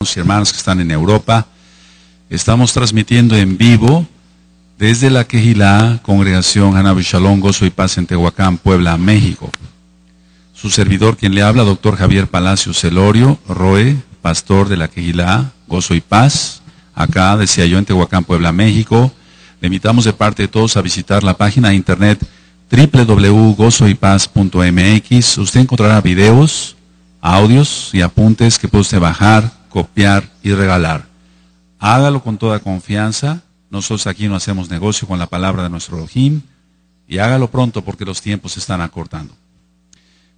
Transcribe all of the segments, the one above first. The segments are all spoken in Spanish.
y hermanos que están en Europa. Estamos transmitiendo en vivo desde la Quejilá, Congregación Hanabi Gozo y Paz en Tehuacán, Puebla, México. Su servidor, quien le habla, doctor Javier Palacio Celorio, Roe, pastor de la Quejilá, Gozo y Paz, acá, decía yo, en Tehuacán, Puebla, México. Le invitamos de parte de todos a visitar la página de internet www.gozoypaz.mx. Usted encontrará videos, audios y apuntes que puede usted bajar copiar y regalar. Hágalo con toda confianza. Nosotros aquí no hacemos negocio con la palabra de nuestro Elohim. Y hágalo pronto porque los tiempos se están acortando.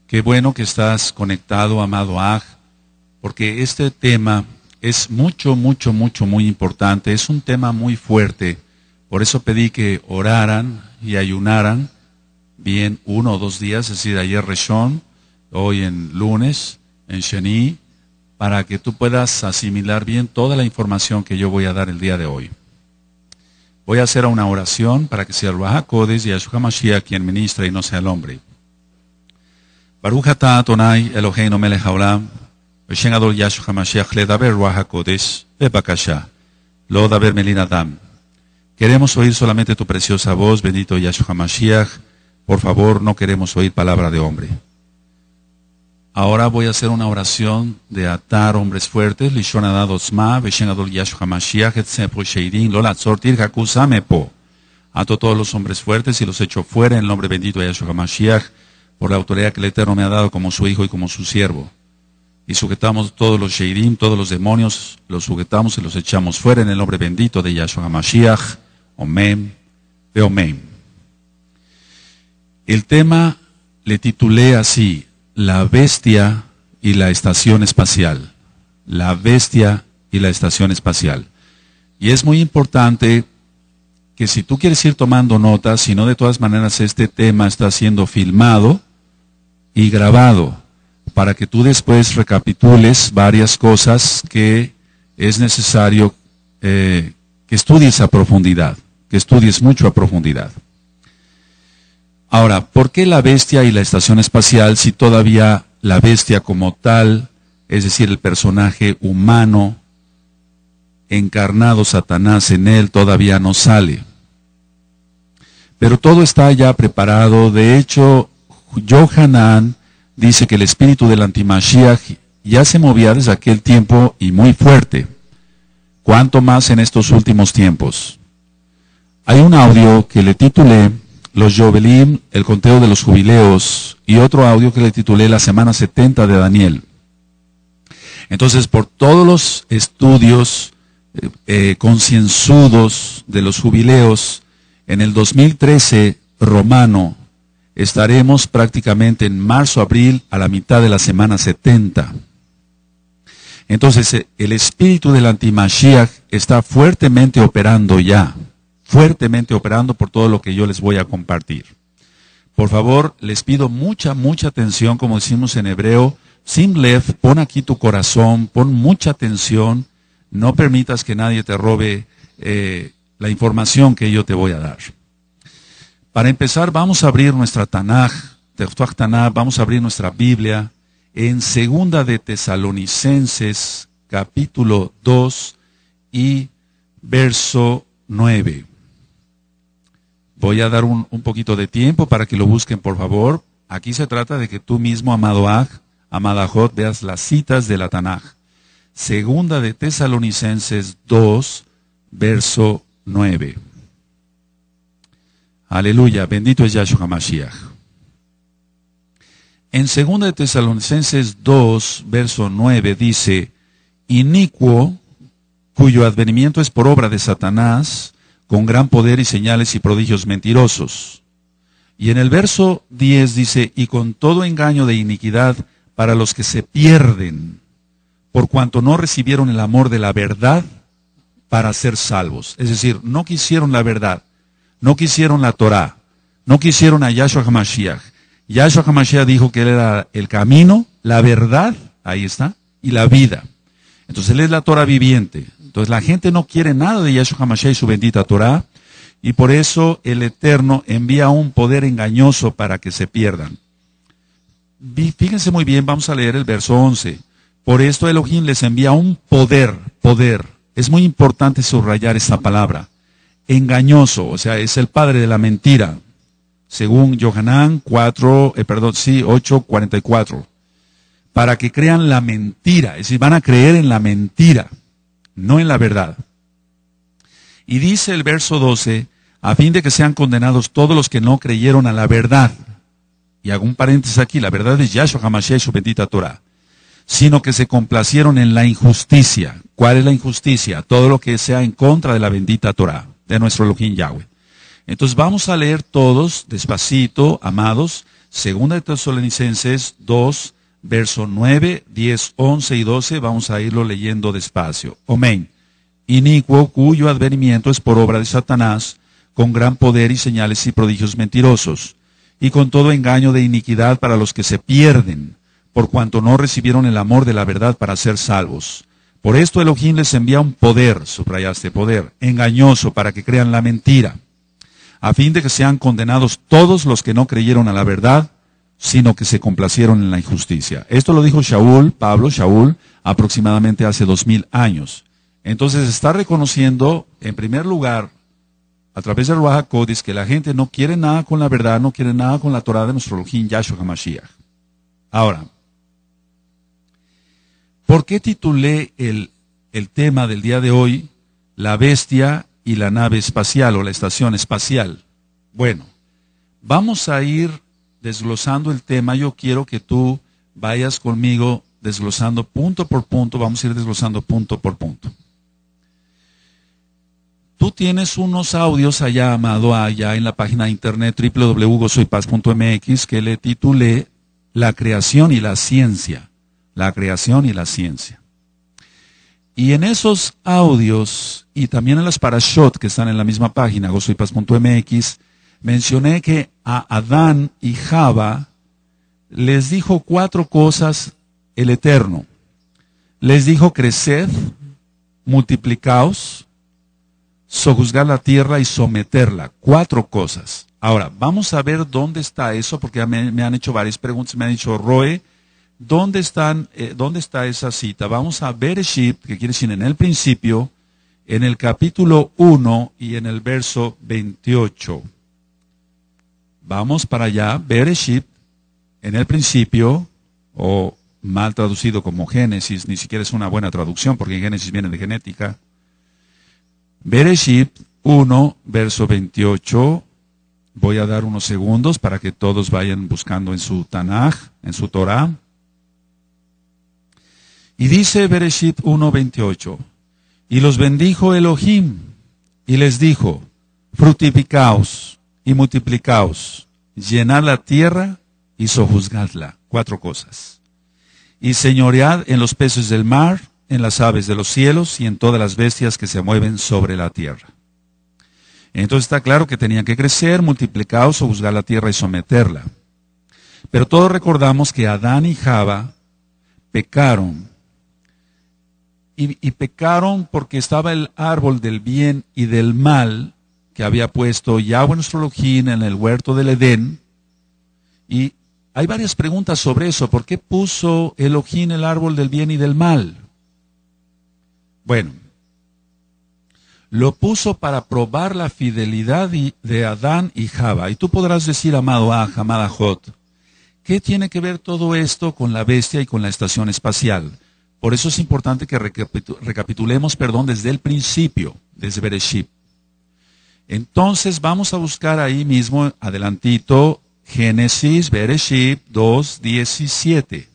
Qué bueno que estás conectado, amado Aj, porque este tema es mucho, mucho, mucho, muy importante. Es un tema muy fuerte. Por eso pedí que oraran y ayunaran bien uno o dos días, es decir, ayer Reshon, hoy en lunes, en Sheni, para que tú puedas asimilar bien toda la información que yo voy a dar el día de hoy. Voy a hacer una oración para que sea el Bajacodes y Yahshua Mashiach quien ministra y no sea el hombre. tonai Queremos oír solamente tu preciosa voz, bendito Yahshua Mashiach. Por favor, no queremos oír palabra de hombre. Ahora voy a hacer una oración de atar hombres fuertes. Lishon Adosma, Lola Ato todos los hombres fuertes y los echo fuera en el nombre bendito de Yahshua hamashiach por la autoridad que el Eterno me ha dado como su hijo y como su siervo. Y sujetamos todos los Sheirim, todos los demonios, los sujetamos y los echamos fuera en el nombre bendito de Yahshua Mashiach. Omen, Omen. El tema le titulé así, la bestia y la estación espacial. La bestia y la estación espacial. Y es muy importante que si tú quieres ir tomando notas, si no de todas maneras este tema está siendo filmado y grabado, para que tú después recapitules varias cosas que es necesario eh, que estudies a profundidad, que estudies mucho a profundidad. Ahora, ¿por qué la bestia y la estación espacial si todavía la bestia como tal, es decir, el personaje humano, encarnado Satanás en él, todavía no sale? Pero todo está ya preparado. De hecho, Johanan dice que el espíritu del antimashiach ya se movía desde aquel tiempo y muy fuerte. ¿Cuánto más en estos últimos tiempos? Hay un audio que le titulé los Jovelim, el conteo de los jubileos y otro audio que le titulé La semana 70 de Daniel. Entonces, por todos los estudios eh, eh, concienzudos de los jubileos, en el 2013 romano estaremos prácticamente en marzo-abril a la mitad de la semana 70. Entonces, eh, el espíritu del antimashiach está fuertemente operando ya fuertemente operando por todo lo que yo les voy a compartir. Por favor, les pido mucha, mucha atención, como decimos en hebreo, Simlev, pon aquí tu corazón, pon mucha atención, no permitas que nadie te robe eh, la información que yo te voy a dar. Para empezar, vamos a abrir nuestra Tanaj, Tanaj, vamos a abrir nuestra Biblia en Segunda de Tesalonicenses, capítulo 2 y verso 9. Voy a dar un, poquito de tiempo para que lo busquen, por favor. Aquí se trata de que tú mismo, amado Aj, amada veas las citas de la Tanaj. Segunda de Tesalonicenses 2, verso 9. Aleluya, bendito es Yahshua Mashiach. En segunda de Tesalonicenses 2, verso 9 dice, inicuo, cuyo advenimiento es por obra de Satanás, con gran poder y señales y prodigios mentirosos. Y en el verso 10 dice, y con todo engaño de iniquidad para los que se pierden, por cuanto no recibieron el amor de la verdad para ser salvos. Es decir, no quisieron la verdad, no quisieron la Torah, no quisieron a Yahshua HaMashiach. Yahshua HaMashiach dijo que él era el camino, la verdad, ahí está, y la vida. Entonces él es la Torah viviente, entonces la gente no quiere nada de Yahshua Hamashiach y su bendita Torah, y por eso el Eterno envía un poder engañoso para que se pierdan. Fíjense muy bien, vamos a leer el verso 11. Por esto Elohim les envía un poder, poder. Es muy importante subrayar esta palabra. Engañoso, o sea, es el padre de la mentira. Según Yohanan 4, eh, perdón, sí, 8, 44. Para que crean la mentira, es decir, van a creer en la mentira no en la verdad. Y dice el verso 12, a fin de que sean condenados todos los que no creyeron a la verdad. Y hago un paréntesis aquí, la verdad es Yahshua HaMashiach y su bendita Torah. Sino que se complacieron en la injusticia. ¿Cuál es la injusticia? Todo lo que sea en contra de la bendita Torah, de nuestro Elohim Yahweh. Entonces vamos a leer todos, despacito, amados, Segunda de Tesalonicenses 2, verso 9, 10, 11 y 12, vamos a irlo leyendo despacio. Amén. Inicuo cuyo advenimiento es por obra de Satanás, con gran poder y señales y prodigios mentirosos, y con todo engaño de iniquidad para los que se pierden, por cuanto no recibieron el amor de la verdad para ser salvos. Por esto Elohim les envía un poder, subrayaste poder, engañoso para que crean la mentira, a fin de que sean condenados todos los que no creyeron a la verdad sino que se complacieron en la injusticia. Esto lo dijo Shaul, Pablo Shaul, aproximadamente hace dos mil años. Entonces está reconociendo, en primer lugar, a través de Ruach Codis, que la gente no quiere nada con la verdad, no quiere nada con la Torah de nuestro Elohim Yahshua HaMashiach. Ahora, ¿por qué titulé el, el tema del día de hoy La bestia y la nave espacial o la estación espacial? Bueno, vamos a ir desglosando el tema, yo quiero que tú vayas conmigo desglosando punto por punto, vamos a ir desglosando punto por punto. Tú tienes unos audios allá, amado, allá en la página de internet www.gozoypaz.mx que le titulé La creación y la ciencia. La creación y la ciencia. Y en esos audios y también en las parashot que están en la misma página, gozoypaz.mx, mencioné que a Adán y Java les dijo cuatro cosas el Eterno. Les dijo, creced, multiplicaos, sojuzgar la tierra y someterla. Cuatro cosas. Ahora, vamos a ver dónde está eso, porque me, me han hecho varias preguntas, me han dicho, Roe, ¿dónde, están, eh, ¿dónde está esa cita? Vamos a ver Shift que quiere decir en el principio, en el capítulo 1 y en el verso 28. Vamos para allá, Bereshit, en el principio, o mal traducido como Génesis, ni siquiera es una buena traducción porque en Génesis viene de genética. Bereshit 1, verso 28. Voy a dar unos segundos para que todos vayan buscando en su Tanaj, en su Torah. Y dice Bereshit 1, 28. Y los bendijo Elohim y les dijo, frutificaos y multiplicaos, llenad la tierra y sojuzgadla. Cuatro cosas. Y señoread en los peces del mar, en las aves de los cielos y en todas las bestias que se mueven sobre la tierra. Entonces está claro que tenían que crecer, multiplicaos, juzgar la tierra y someterla. Pero todos recordamos que Adán y Java pecaron. y pecaron porque estaba el árbol del bien y del mal que había puesto Yahweh nuestro Elohim en el huerto del Edén. Y hay varias preguntas sobre eso. ¿Por qué puso Elohim el árbol del bien y del mal? Bueno, lo puso para probar la fidelidad de Adán y Java. Y tú podrás decir, amado Aj, amada Jot, ¿qué tiene que ver todo esto con la bestia y con la estación espacial? Por eso es importante que recapitulemos, perdón, desde el principio, desde Bereshit. Entonces vamos a buscar ahí mismo, adelantito, Génesis, Bereshit 2.17.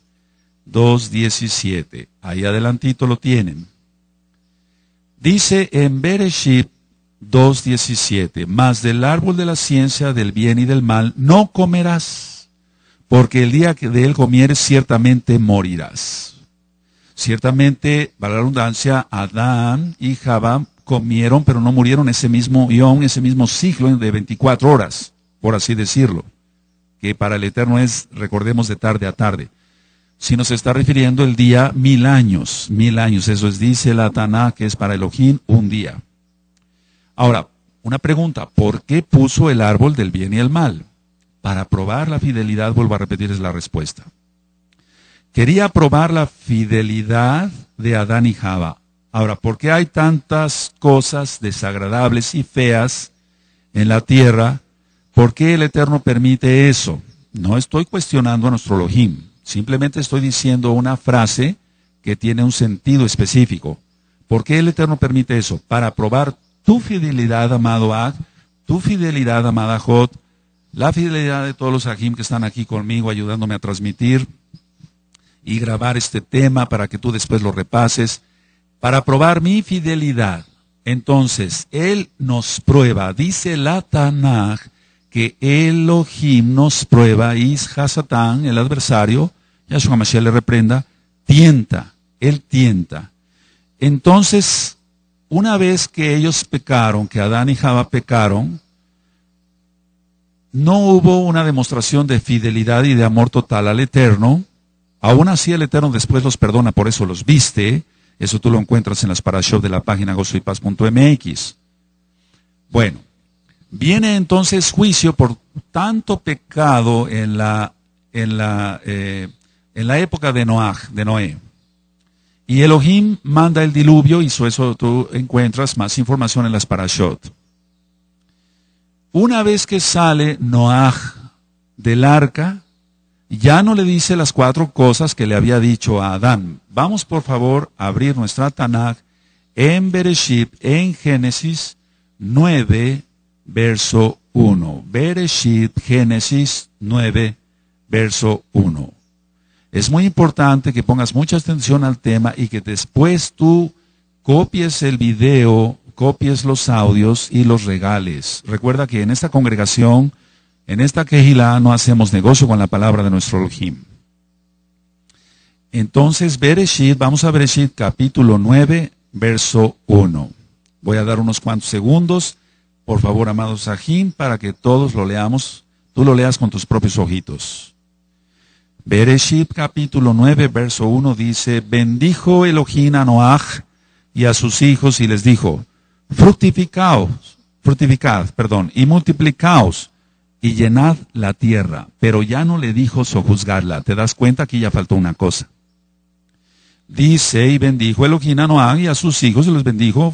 2.17. Ahí adelantito lo tienen. Dice en Bereshit 2.17, Más del árbol de la ciencia del bien y del mal no comerás, porque el día que de él comieres ciertamente morirás. Ciertamente, para la redundancia, Adán y Jabán comieron pero no murieron ese mismo ión, ese mismo ciclo de 24 horas, por así decirlo, que para el Eterno es, recordemos, de tarde a tarde. Si nos está refiriendo el día mil años, mil años, eso es, dice la Taná, que es para Elohim, un día. Ahora, una pregunta, ¿por qué puso el árbol del bien y el mal? Para probar la fidelidad, vuelvo a repetir, es la respuesta. Quería probar la fidelidad de Adán y Java. Ahora, ¿por qué hay tantas cosas desagradables y feas en la tierra? ¿Por qué el Eterno permite eso? No estoy cuestionando a nuestro Elohim, simplemente estoy diciendo una frase que tiene un sentido específico. ¿Por qué el Eterno permite eso? Para probar tu fidelidad, amado Ag, tu fidelidad, amada Jod, la fidelidad de todos los Ajim que están aquí conmigo ayudándome a transmitir y grabar este tema para que tú después lo repases para probar mi fidelidad. Entonces, Él nos prueba, dice la Tanaj, que Elohim nos prueba y Hasatán, el adversario, Yahshua Mashiach le reprenda, tienta, Él tienta. Entonces, una vez que ellos pecaron, que Adán y Java pecaron, no hubo una demostración de fidelidad y de amor total al Eterno. Aún así el Eterno después los perdona, por eso los viste, eso tú lo encuentras en las parashot de la página gozoypaz.mx. Bueno, viene entonces juicio por tanto pecado en la, en la, eh, en la época de, Noah, de Noé. Y Elohim manda el diluvio, y eso tú encuentras más información en las parashot. Una vez que sale Noah del arca, ya no le dice las cuatro cosas que le había dicho a Adán. Vamos por favor a abrir nuestra Tanaj en Bereshit, en Génesis 9, verso 1. Bereshit, Génesis 9, verso 1. Es muy importante que pongas mucha atención al tema y que después tú copies el video, copies los audios y los regales. Recuerda que en esta congregación en esta quejila no hacemos negocio con la palabra de nuestro Elohim. Entonces, Bereshit, vamos a Bereshit capítulo 9, verso 1. Voy a dar unos cuantos segundos, por favor, amados Ajim, para que todos lo leamos, tú lo leas con tus propios ojitos. Bereshit capítulo 9, verso 1 dice, bendijo Elohim a Noach y a sus hijos y les dijo, fructificaos, fructificad, perdón, y multiplicaos, y llenad la tierra, pero ya no le dijo sojuzgarla. Te das cuenta que ya faltó una cosa. Dice y bendijo Elohim a Noah y a sus hijos y los bendijo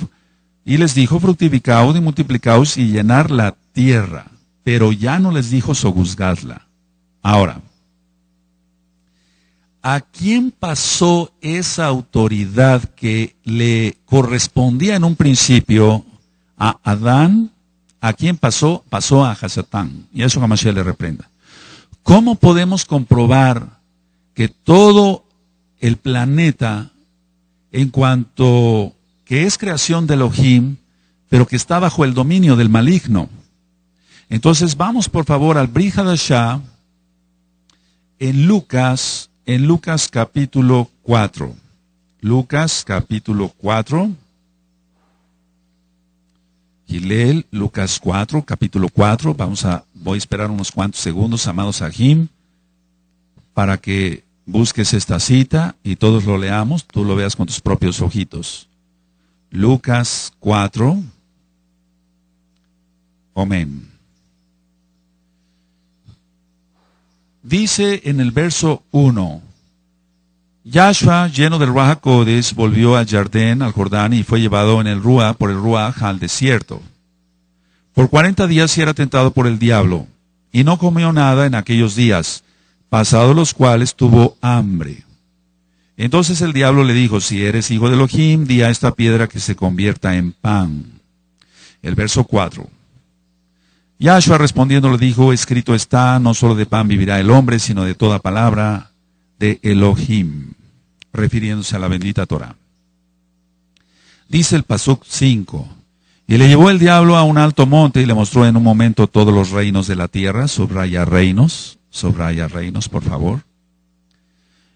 y les dijo fructificaos y multiplicaos y llenad la tierra, pero ya no les dijo sojuzgarla. Ahora, ¿a quién pasó esa autoridad que le correspondía en un principio a Adán ¿A quién pasó? Pasó a Hasatán. Y eso eso se le reprenda. ¿Cómo podemos comprobar que todo el planeta, en cuanto que es creación de Elohim, pero que está bajo el dominio del maligno? Entonces vamos por favor al Brihadasha en Lucas, en Lucas capítulo 4. Lucas capítulo 4 y Lucas 4, capítulo 4. Vamos a, voy a esperar unos cuantos segundos, amados Jim para que busques esta cita y todos lo leamos, tú lo veas con tus propios ojitos. Lucas 4. Amén. Dice en el verso 1, Yahshua, lleno del Ruach volvió al Jardín, al Jordán, y fue llevado en el Ruach, por el Ruach, al desierto. Por cuarenta días era tentado por el diablo, y no comió nada en aquellos días, pasados los cuales tuvo hambre. Entonces el diablo le dijo, si eres hijo de Elohim, di a esta piedra que se convierta en pan. El verso 4. Yahshua respondiendo le dijo, escrito está, no solo de pan vivirá el hombre, sino de toda palabra de Elohim, refiriéndose a la bendita Torah. Dice el Pasuk 5, y le llevó el diablo a un alto monte y le mostró en un momento todos los reinos de la tierra, subraya reinos, subraya reinos, por favor.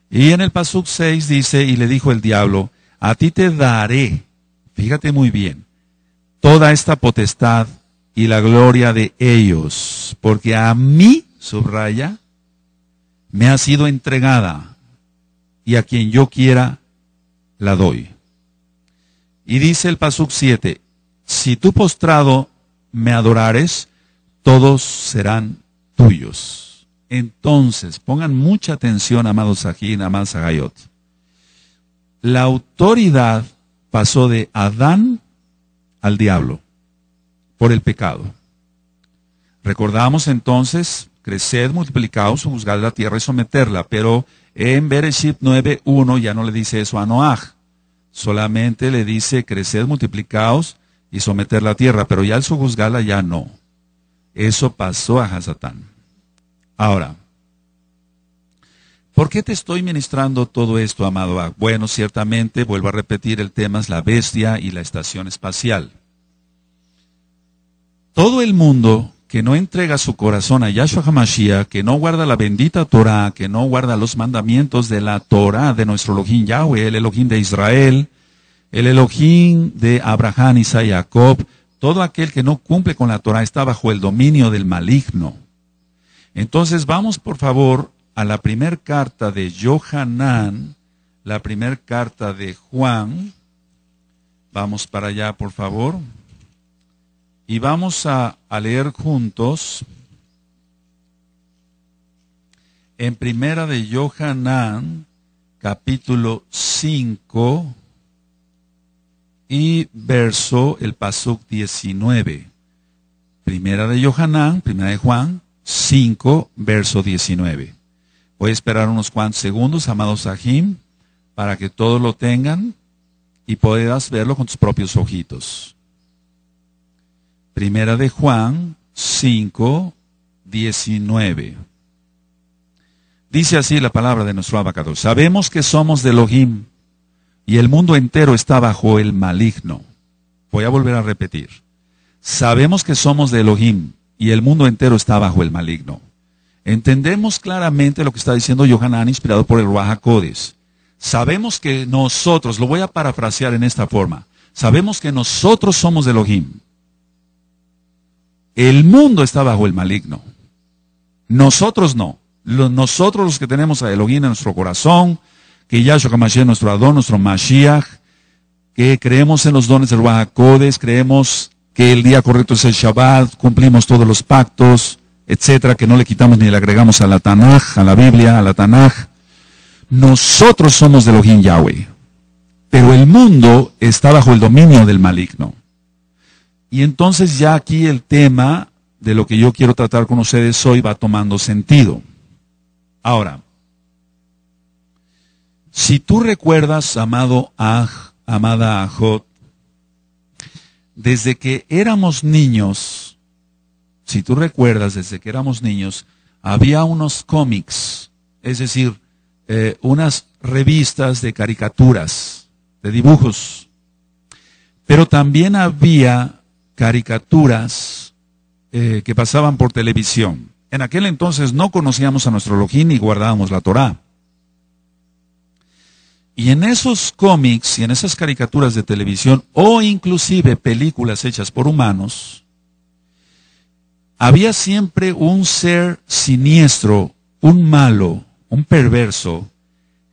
Y en el Pasuk 6 dice, y le dijo el diablo, a ti te daré, fíjate muy bien, toda esta potestad y la gloria de ellos, porque a mí, subraya, me ha sido entregada y a quien yo quiera la doy. Y dice el Pasuk 7, si tú postrado me adorares, todos serán tuyos. Entonces, pongan mucha atención, amados aquí, amados Sagayot. La autoridad pasó de Adán al diablo por el pecado. Recordamos entonces Creced, multiplicaos, juzgar la tierra y someterla. Pero en Bereshit 9.1 ya no le dice eso a Noaj. Solamente le dice, creced, multiplicaos y someter la tierra. Pero ya al sojuzgarla ya no. Eso pasó a Hasatán. Ahora, ¿por qué te estoy ministrando todo esto, amado? Bueno, ciertamente, vuelvo a repetir, el tema es la bestia y la estación espacial. Todo el mundo que no entrega su corazón a Yahshua Hamashiach, que no guarda la bendita Torah, que no guarda los mandamientos de la Torah de nuestro Elohim Yahweh, el Elohim de Israel, el Elohim de Abraham, Isaac y Jacob, todo aquel que no cumple con la Torah está bajo el dominio del maligno. Entonces vamos por favor a la primera carta de Johanán, la primera carta de Juan. Vamos para allá, por favor. Y vamos a, leer juntos en primera de Johanán, capítulo 5 y verso, el pasuk 19. Primera de Johanán, primera de Juan, 5, verso 19. Voy a esperar unos cuantos segundos, amados Sahim, para que todos lo tengan y puedas verlo con tus propios ojitos. Primera de Juan 5, 19. Dice así la palabra de nuestro abacador. Sabemos que somos de Elohim y el mundo entero está bajo el maligno. Voy a volver a repetir. Sabemos que somos de Elohim y el mundo entero está bajo el maligno. Entendemos claramente lo que está diciendo Yohanan inspirado por el Ruach Codes. Sabemos que nosotros, lo voy a parafrasear en esta forma, sabemos que nosotros somos de Elohim el mundo está bajo el maligno. Nosotros no. Nosotros los que tenemos a Elohim en nuestro corazón, que Yahshua es nuestro Adón, nuestro Mashiach, que creemos en los dones del bajacodes, creemos que el día correcto es el Shabbat, cumplimos todos los pactos, etcétera, que no le quitamos ni le agregamos a la Tanaj, a la Biblia, a la Tanaj. Nosotros somos de Elohim Yahweh, pero el mundo está bajo el dominio del maligno. Y entonces ya aquí el tema de lo que yo quiero tratar con ustedes hoy va tomando sentido. Ahora, si tú recuerdas, amado Aj, amada Ajot, desde que éramos niños, si tú recuerdas, desde que éramos niños, había unos cómics, es decir, eh, unas revistas de caricaturas, de dibujos. Pero también había caricaturas eh, que pasaban por televisión. En aquel entonces no conocíamos a nuestro Elohim y guardábamos la Torá. Y en esos cómics y en esas caricaturas de televisión o inclusive películas hechas por humanos, había siempre un ser siniestro, un malo, un perverso,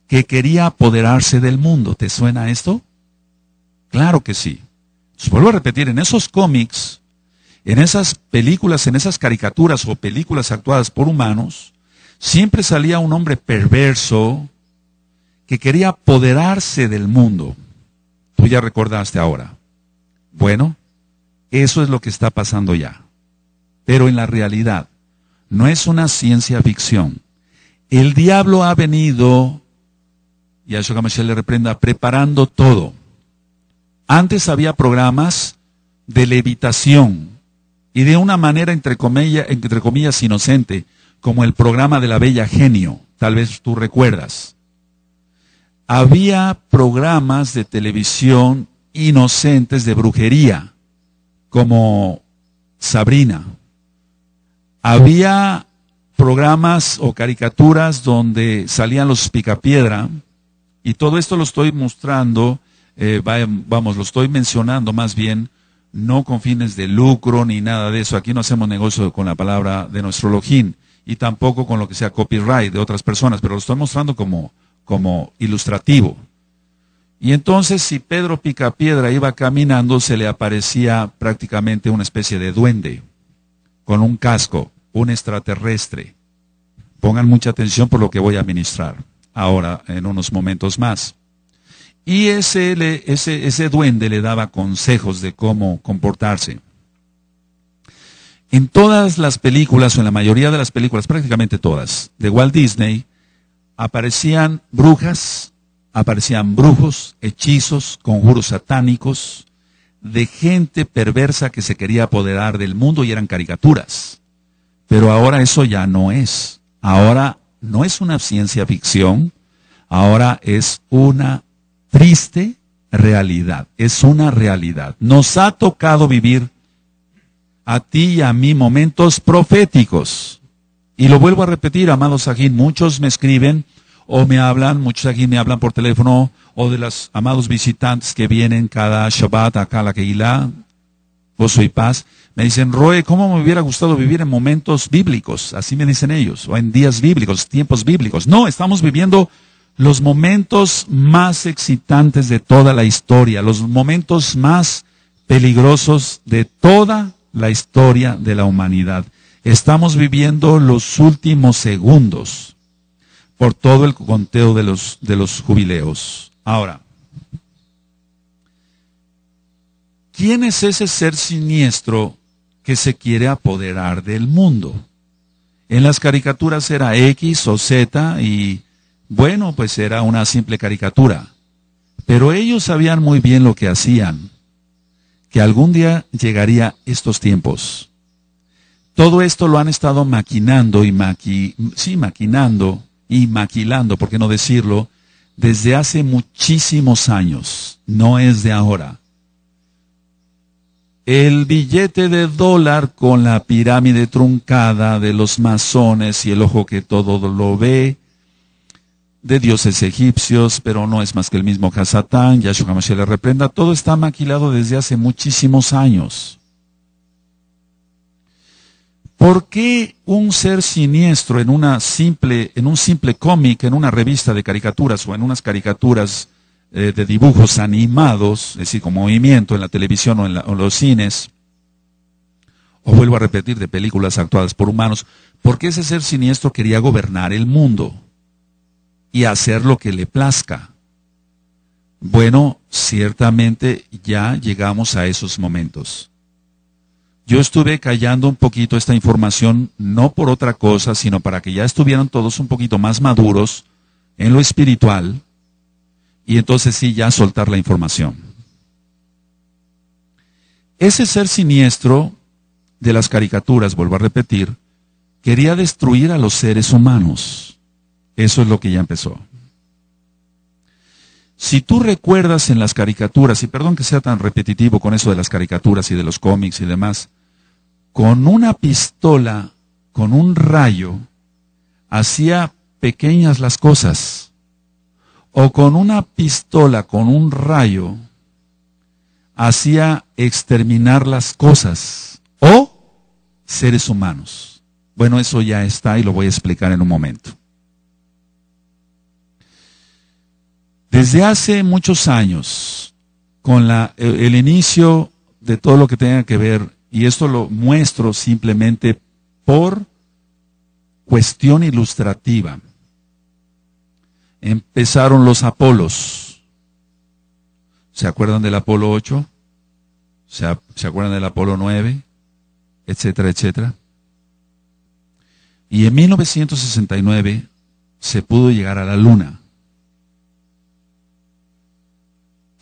que quería apoderarse del mundo. ¿Te suena esto? Claro que sí vuelvo a repetir, en esos cómics, en esas películas, en esas caricaturas o películas actuadas por humanos, siempre salía un hombre perverso que quería apoderarse del mundo. Tú ya recordaste ahora. Bueno, eso es lo que está pasando ya. Pero en la realidad, no es una ciencia ficción. El diablo ha venido, y a que le reprenda, preparando todo antes había programas de levitación y de una manera entre comillas, entre comillas inocente, como el programa de la Bella Genio, tal vez tú recuerdas. Había programas de televisión inocentes de brujería, como Sabrina. Había programas o caricaturas donde salían los picapiedra, y todo esto lo estoy mostrando eh, vamos, lo estoy mencionando más bien, no con fines de lucro ni nada de eso. Aquí no hacemos negocio con la palabra de nuestro login y tampoco con lo que sea copyright de otras personas, pero lo estoy mostrando como, como ilustrativo. Y entonces si Pedro Picapiedra iba caminando, se le aparecía prácticamente una especie de duende, con un casco, un extraterrestre. Pongan mucha atención por lo que voy a ministrar ahora en unos momentos más. Y ese, ese, ese duende le daba consejos de cómo comportarse. En todas las películas, o en la mayoría de las películas, prácticamente todas, de Walt Disney, aparecían brujas, aparecían brujos, hechizos, conjuros satánicos, de gente perversa que se quería apoderar del mundo y eran caricaturas. Pero ahora eso ya no es. Ahora no es una ciencia ficción, ahora es una triste realidad, es una realidad. Nos ha tocado vivir a ti y a mí momentos proféticos. Y lo vuelvo a repetir, amados Sajín, muchos me escriben o me hablan, muchos aquí me hablan por teléfono, o de los amados visitantes que vienen cada Shabbat acá a la Keilah, gozo y paz, me dicen, Roe, ¿cómo me hubiera gustado vivir en momentos bíblicos? Así me dicen ellos, o en días bíblicos, tiempos bíblicos. No, estamos viviendo los momentos más excitantes de toda la historia, los momentos más peligrosos de toda la historia de la humanidad. Estamos viviendo los últimos segundos por todo el conteo de los, de los jubileos. Ahora, ¿quién es ese ser siniestro que se quiere apoderar del mundo? En las caricaturas era X o Z y bueno, pues era una simple caricatura. Pero ellos sabían muy bien lo que hacían, que algún día llegaría estos tiempos. Todo esto lo han estado maquinando y maqui, sí, maquinando y maquilando, por qué no decirlo, desde hace muchísimos años, no es de ahora. El billete de dólar con la pirámide truncada de los masones y el ojo que todo lo ve, de dioses egipcios, pero no es más que el mismo Hasatán, Yahshua Hamashiach le reprenda, todo está maquilado desde hace muchísimos años. ¿Por qué un ser siniestro en, una simple, en un simple cómic, en una revista de caricaturas o en unas caricaturas eh, de dibujos animados, es decir, con movimiento en la televisión o en, los cines, o vuelvo a repetir, de películas actuadas por humanos, ¿por qué ese ser siniestro quería gobernar el mundo? y hacer lo que le plazca. Bueno, ciertamente ya llegamos a esos momentos. Yo estuve callando un poquito esta información, no por otra cosa, sino para que ya estuvieran todos un poquito más maduros en lo espiritual, y entonces sí ya soltar la información. Ese ser siniestro de las caricaturas, vuelvo a repetir, quería destruir a los seres humanos eso es lo que ya empezó. Si tú recuerdas en las caricaturas, y perdón que sea tan repetitivo con eso de las caricaturas y de los cómics y demás, con una pistola, con un rayo, hacía pequeñas las cosas. O con una pistola, con un rayo, hacía exterminar las cosas. O seres humanos. Bueno, eso ya está y lo voy a explicar en un momento. Desde hace muchos años, con e, el inicio de todo lo que tenga que ver, y esto lo muestro simplemente por cuestión ilustrativa, empezaron los Apolos. ¿Se acuerdan del Apolo 8? ¿Se, acuerdan del Apolo 9? Etcétera, etcétera. Y en 1969 se pudo llegar a la Luna.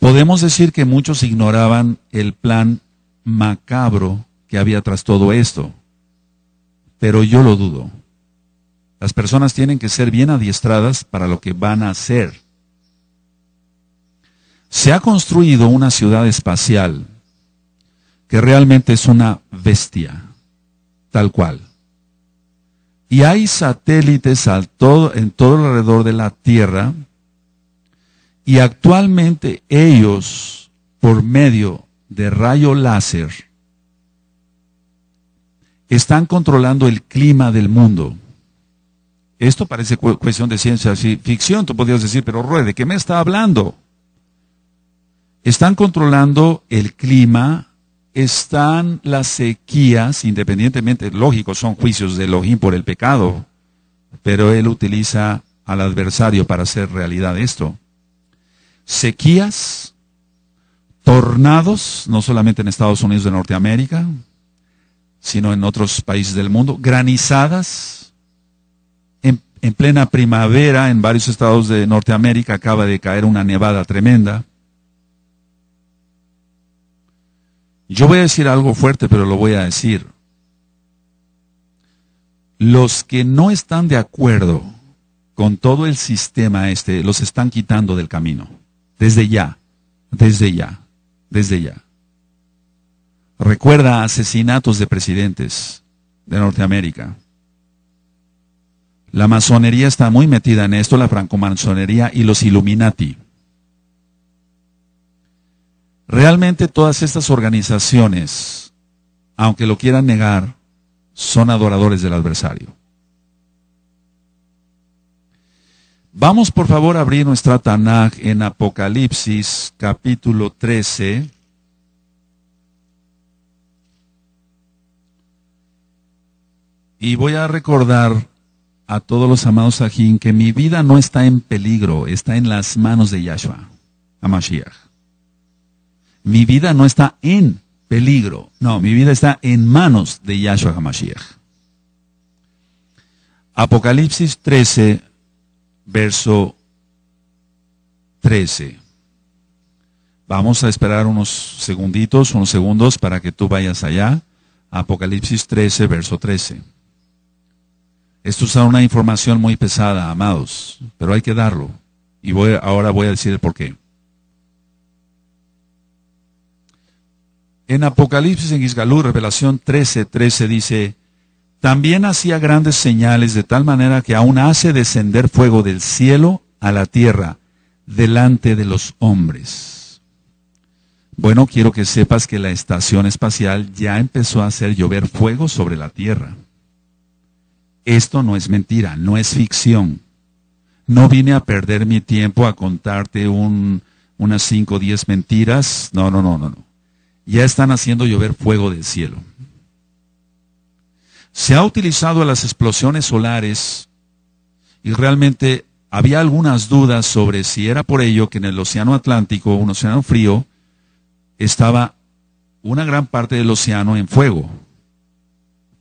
Podemos decir que muchos ignoraban el plan macabro que había tras todo esto, pero yo lo dudo. Las personas tienen que ser bien adiestradas para lo que van a hacer. Se ha construido una ciudad espacial que realmente es una bestia, tal cual. Y hay satélites todo, en todo alrededor de la Tierra y actualmente ellos, por medio de rayo láser, están controlando el clima del mundo. Esto parece cuestión de ciencia ficción, tú podrías decir, pero ruede. ¿de qué me está hablando? Están controlando el clima, están las sequías, independientemente, lógico, son juicios de Elohim por el pecado, pero él utiliza al adversario para hacer realidad esto sequías, tornados, no solamente en Estados Unidos de Norteamérica, sino en otros países del mundo, granizadas. En, en, plena primavera, en varios estados de Norteamérica, acaba de caer una nevada tremenda. Yo voy a decir algo fuerte, pero lo voy a decir. Los que no están de acuerdo con todo el sistema este, los están quitando del camino desde ya, desde ya, desde ya. Recuerda asesinatos de presidentes de Norteamérica. La masonería está muy metida en esto, la francomasonería y los Illuminati. Realmente todas estas organizaciones, aunque lo quieran negar, son adoradores del adversario. Vamos por favor a abrir nuestra Tanakh en Apocalipsis capítulo 13. Y voy a recordar a todos los amados Sajín que mi vida no está en peligro, está en las manos de Yahshua, Hamashiach. Mi vida no está en peligro, no, mi vida está en manos de Yahshua Hamashiach. Apocalipsis 13, verso 13. Vamos a esperar unos segunditos, unos segundos para que tú vayas allá. Apocalipsis 13, verso 13. Esto es una información muy pesada, amados, pero hay que darlo. Y voy, ahora voy a decir el por qué. En Apocalipsis, en Isgalú, Revelación 13, 13 dice, también hacía grandes señales de tal manera que aún hace descender fuego del cielo a la tierra delante de los hombres. Bueno, quiero que sepas que la estación espacial ya empezó a hacer llover fuego sobre la Tierra. Esto no es mentira, no es ficción. No vine a perder mi tiempo a contarte unas 5 o 10 mentiras. No, no, no, no, no. Ya están haciendo llover fuego del cielo se ha utilizado a las explosiones solares y realmente había algunas dudas sobre si era por ello que en el Océano Atlántico, un océano frío, estaba una gran parte del océano en fuego.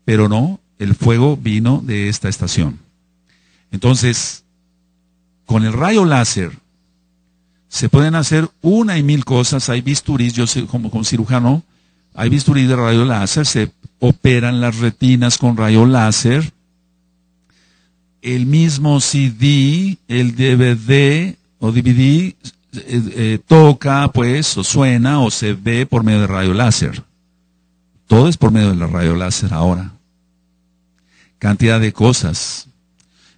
Pero no, el fuego vino de esta estación. Entonces, con el rayo láser se pueden hacer una y mil cosas. Hay bisturis, yo soy como, como cirujano, hay bisturí de rayo láser, se operan las retinas con rayo láser. El mismo CD, el DVD o DVD eh, eh, toca, pues, o suena o se ve por medio de rayo láser. Todo es por medio de la rayo láser ahora. Cantidad de cosas.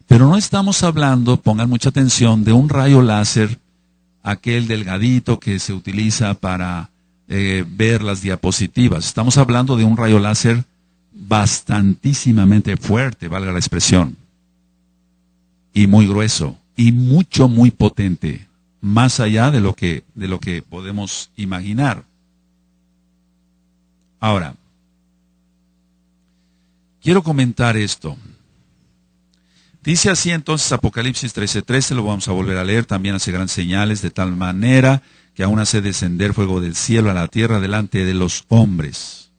Pero no estamos hablando, pongan mucha atención, de un rayo láser, aquel delgadito que se utiliza para eh, ver las diapositivas. Estamos hablando de un rayo láser bastantísimamente fuerte, valga la expresión, y muy grueso, y mucho, muy potente, más allá de lo que, de lo que podemos imaginar. Ahora, quiero comentar esto. Dice así entonces Apocalipsis 13:13, lo vamos a volver a leer, también hace grandes señales de tal manera que aún hace descender fuego del cielo a la tierra delante de los hombres.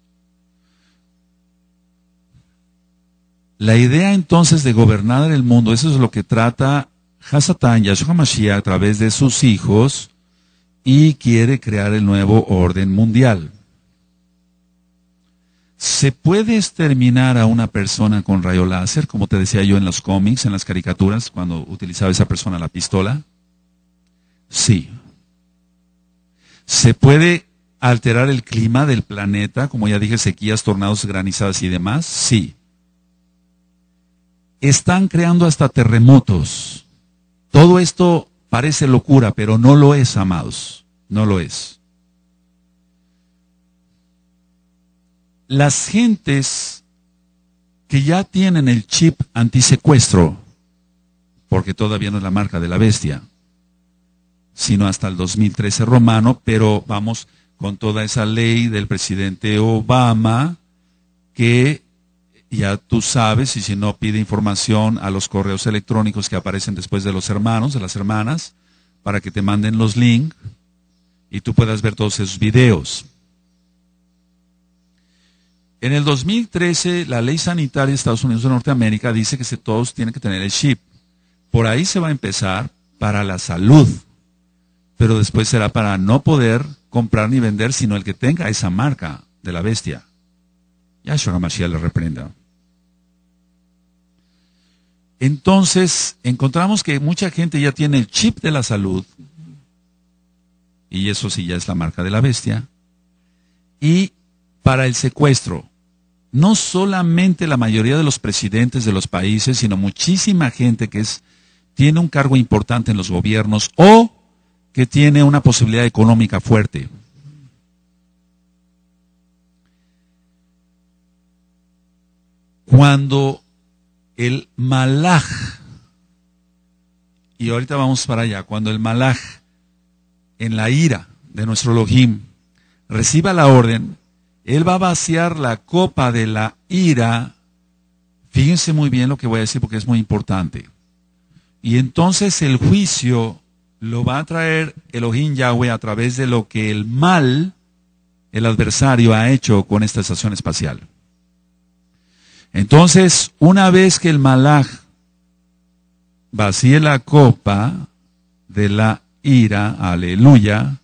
La idea entonces de gobernar el mundo, eso es lo que trata Hasatán Yahshua Mashiach a través de sus hijos y quiere crear el nuevo orden mundial. ¿Se puede exterminar a una persona con rayo láser, como te decía yo en los cómics, en las caricaturas, cuando utilizaba esa persona la pistola? Sí, se puede alterar el clima del planeta, como ya dije, sequías, tornados, granizadas y demás. Sí. Están creando hasta terremotos. Todo esto parece locura, pero no lo es, amados. No lo es. Las gentes que ya tienen el chip antisecuestro, porque todavía no es la marca de la bestia, sino hasta el 2013 romano, pero vamos con toda esa ley del presidente Obama que ya tú sabes, y si no pide información a los correos electrónicos que aparecen después de los hermanos, de las hermanas, para que te manden los links y tú puedas ver todos esos videos. En el 2013, la ley sanitaria de Estados Unidos de Norteamérica dice que todos tienen que tener el chip. Por ahí se va a empezar para la salud pero después será para no poder comprar ni vender, sino el que tenga esa marca de la bestia. Yahshua HaMashiach le reprenda. Entonces, encontramos que mucha gente ya tiene el chip de la salud, y eso sí ya es la marca de la bestia, y para el secuestro. No solamente la mayoría de los presidentes de los países, sino muchísima gente que es, tiene un cargo importante en los gobiernos o que tiene una posibilidad económica fuerte. Cuando el malaj, y ahorita vamos para allá, cuando el malaj en la ira de nuestro Elohim reciba la orden, él va a vaciar la copa de la ira. Fíjense muy bien lo que voy a decir porque es muy importante. Y entonces el juicio lo va a traer Elohim Yahweh a través de lo que el mal, el adversario, ha hecho con esta estación espacial. Entonces, una vez que el malaj vacíe la copa de la ira, aleluya,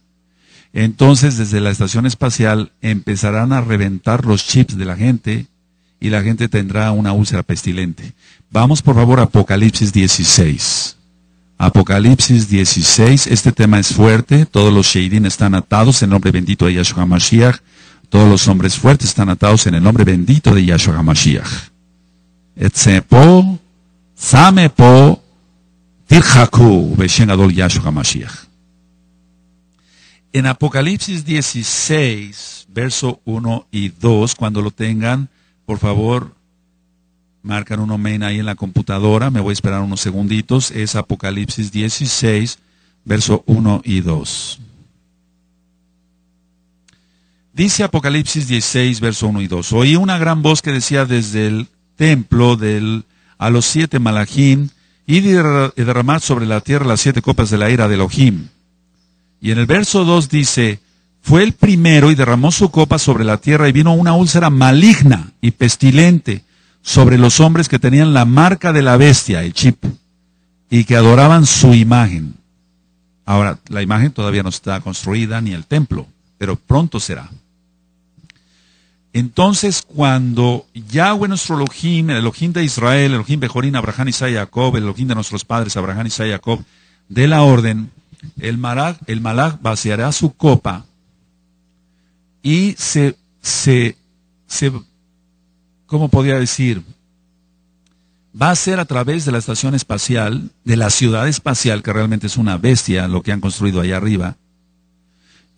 entonces desde la estación espacial empezarán a reventar los chips de la gente y la gente tendrá una úlcera pestilente. Vamos por favor a Apocalipsis 16. Apocalipsis 16, este tema es fuerte, todos los Sheidin están atados en el nombre bendito de Yahshua Mashiach, todos los hombres fuertes están atados en el nombre bendito de Yahshua Mashiach. Etzepo, Yahshua Mashiach. En Apocalipsis 16, verso 1 y 2, cuando lo tengan, por favor, marcan un omen ahí en la computadora, me voy a esperar unos segunditos, es Apocalipsis 16, verso 1 y 2. Dice Apocalipsis 16, verso 1 y 2. Oí una gran voz que decía desde el templo del, a los siete malajín, y derramar sobre la tierra las siete copas de la ira de Elohim. Y en el verso 2 dice, fue el primero y derramó su copa sobre la tierra y vino una úlcera maligna y pestilente sobre los hombres que tenían la marca de la bestia, el chip, y que adoraban su imagen. Ahora, la imagen todavía no está construida ni el templo, pero pronto será. Entonces, cuando Yahweh nuestro Elohim, el Elohim de Israel, el Elohim Bejorín, Abraham, y Jacob, el Elohim de nuestros padres, Abraham, y Jacob, de la orden, el Malach, el vaciará su copa y se, se, se ¿cómo podría decir? Va a ser a través de la estación espacial, de la ciudad espacial, que realmente es una bestia lo que han construido allá arriba.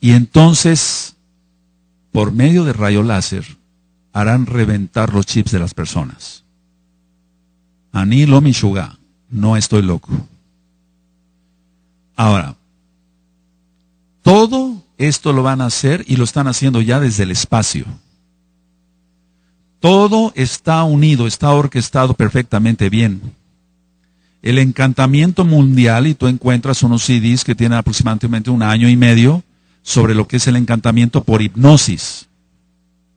Y entonces, por medio de rayo láser, harán reventar los chips de las personas. Ani lo mishuga, no estoy loco. Ahora, todo esto lo van a hacer y lo están haciendo ya desde el espacio. Todo está unido, está orquestado perfectamente bien. El encantamiento mundial, y tú encuentras unos CDs que tienen aproximadamente un año y medio sobre lo que es el encantamiento por hipnosis.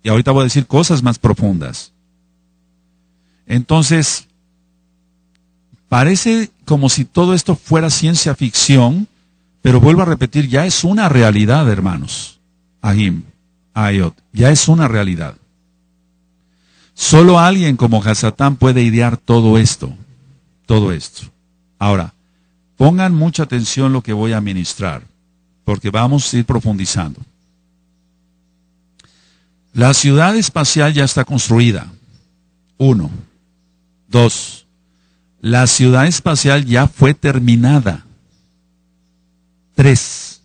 Y ahorita voy a decir cosas más profundas. Entonces, parece como si todo esto fuera ciencia ficción, pero vuelvo a repetir, ya es una realidad, hermanos. Ahim, Ayot, ya es una realidad. Solo alguien como Hasatán puede idear todo esto, todo esto. Ahora, pongan mucha atención lo que voy a ministrar, porque vamos a ir profundizando. La ciudad espacial ya está construida. Uno. Dos. La ciudad espacial ya fue terminada. Tres.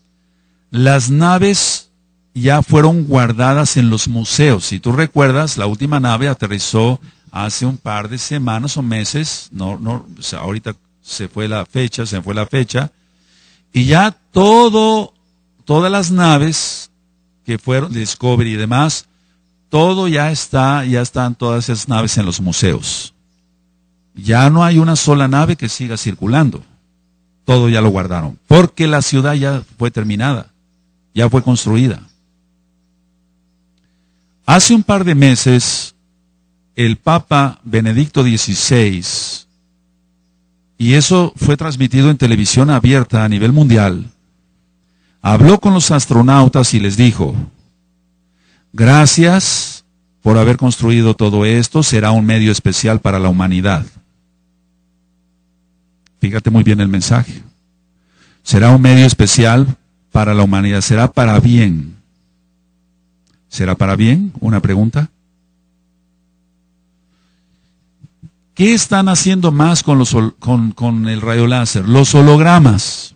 Las naves ya fueron guardadas en los museos. Si tú recuerdas, la última nave aterrizó hace un par de semanas o meses, no, no, ahorita se fue la fecha, se fue la fecha, y ya todo, todas las naves que fueron, Discovery y demás, todo ya está, ya están todas esas naves en los museos. Ya no hay una sola nave que siga circulando. Todo ya lo guardaron, porque la ciudad ya fue terminada, ya fue construida. Hace un par de meses, el Papa Benedicto XVI, y eso fue transmitido en televisión abierta a nivel mundial, habló con los astronautas y les dijo, gracias por haber construido todo esto, será un medio especial para la humanidad. Fíjate muy bien el mensaje. Será un medio especial para la humanidad, será para bien. ¿Será para bien? Una pregunta. ¿Qué están haciendo más con, el rayo láser? Los hologramas.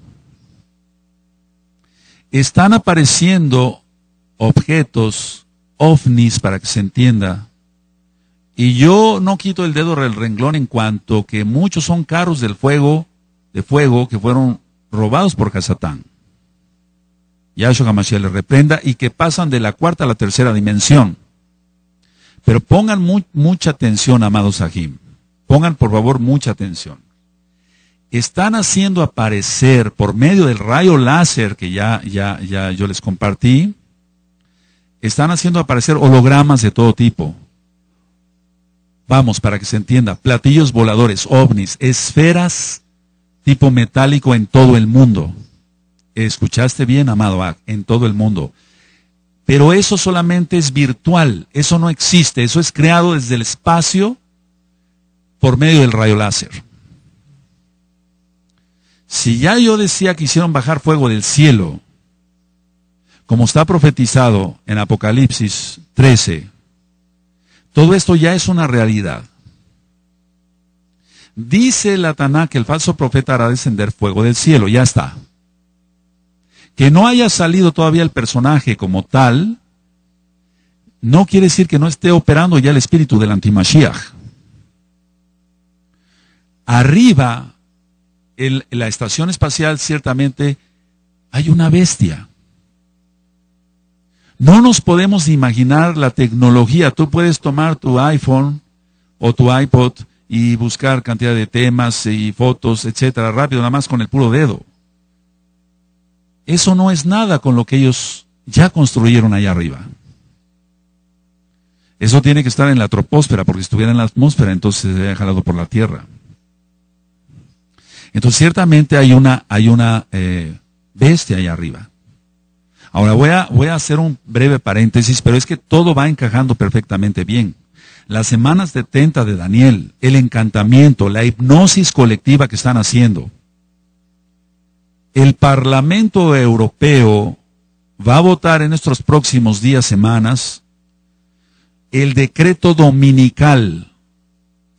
Están apareciendo objetos, ovnis, para que se entienda. Y yo no quito el dedo del renglón en cuanto que muchos son caros del fuego, de fuego, que fueron robados por Kazatán. Yahshua Hamashiach le reprenda, y que pasan de la cuarta a la tercera dimensión. Pero pongan mucha atención, amados Ajim. Pongan, por favor, mucha atención. Están haciendo aparecer por medio del rayo láser que ya, ya, ya yo les compartí, están haciendo aparecer hologramas de todo tipo. Vamos, para que se entienda, platillos voladores, ovnis, esferas tipo metálico en todo el mundo. Escuchaste bien, amado, en todo el mundo. Pero eso solamente es virtual, eso no existe, eso es creado desde el espacio por medio del rayo láser. Si ya yo decía que hicieron bajar fuego del cielo, como está profetizado en Apocalipsis 13, todo esto ya es una realidad. Dice la que el falso profeta hará descender fuego del cielo, ya está. Que no haya salido todavía el personaje como tal, no quiere decir que no esté operando ya el espíritu del antimashiach. Arriba, en la estación espacial, ciertamente hay una bestia. No nos podemos imaginar la tecnología. Tú puedes tomar tu iPhone o tu iPod y buscar cantidad de temas y fotos, etcétera, rápido, nada más con el puro dedo. Eso no es nada con lo que ellos ya construyeron allá arriba. Eso tiene que estar en la troposfera, porque si estuviera en la atmósfera, entonces se había jalado por la Tierra. Entonces, ciertamente hay una, hay una eh, bestia allá arriba. Ahora voy a, voy a hacer un breve paréntesis, pero es que todo va encajando perfectamente bien. Las semanas de tenta de Daniel, el encantamiento, la hipnosis colectiva que están haciendo, el Parlamento Europeo va a votar en estos próximos días, semanas, el decreto dominical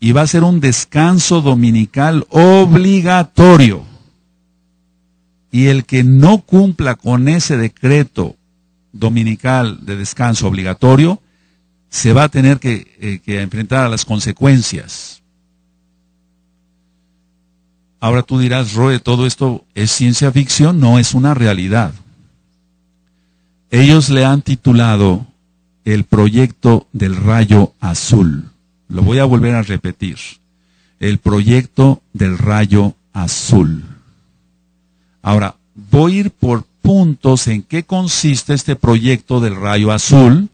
y va a ser un descanso dominical obligatorio. Y el que no cumpla con ese decreto dominical de descanso obligatorio, se va a tener que, eh, que enfrentar a las consecuencias. Ahora tú dirás, Roe, todo esto es ciencia ficción, no es una realidad. Ellos le han titulado el proyecto del rayo azul. Lo voy a volver a repetir. El proyecto del rayo azul. Ahora, voy a ir por puntos en qué consiste este proyecto del rayo azul.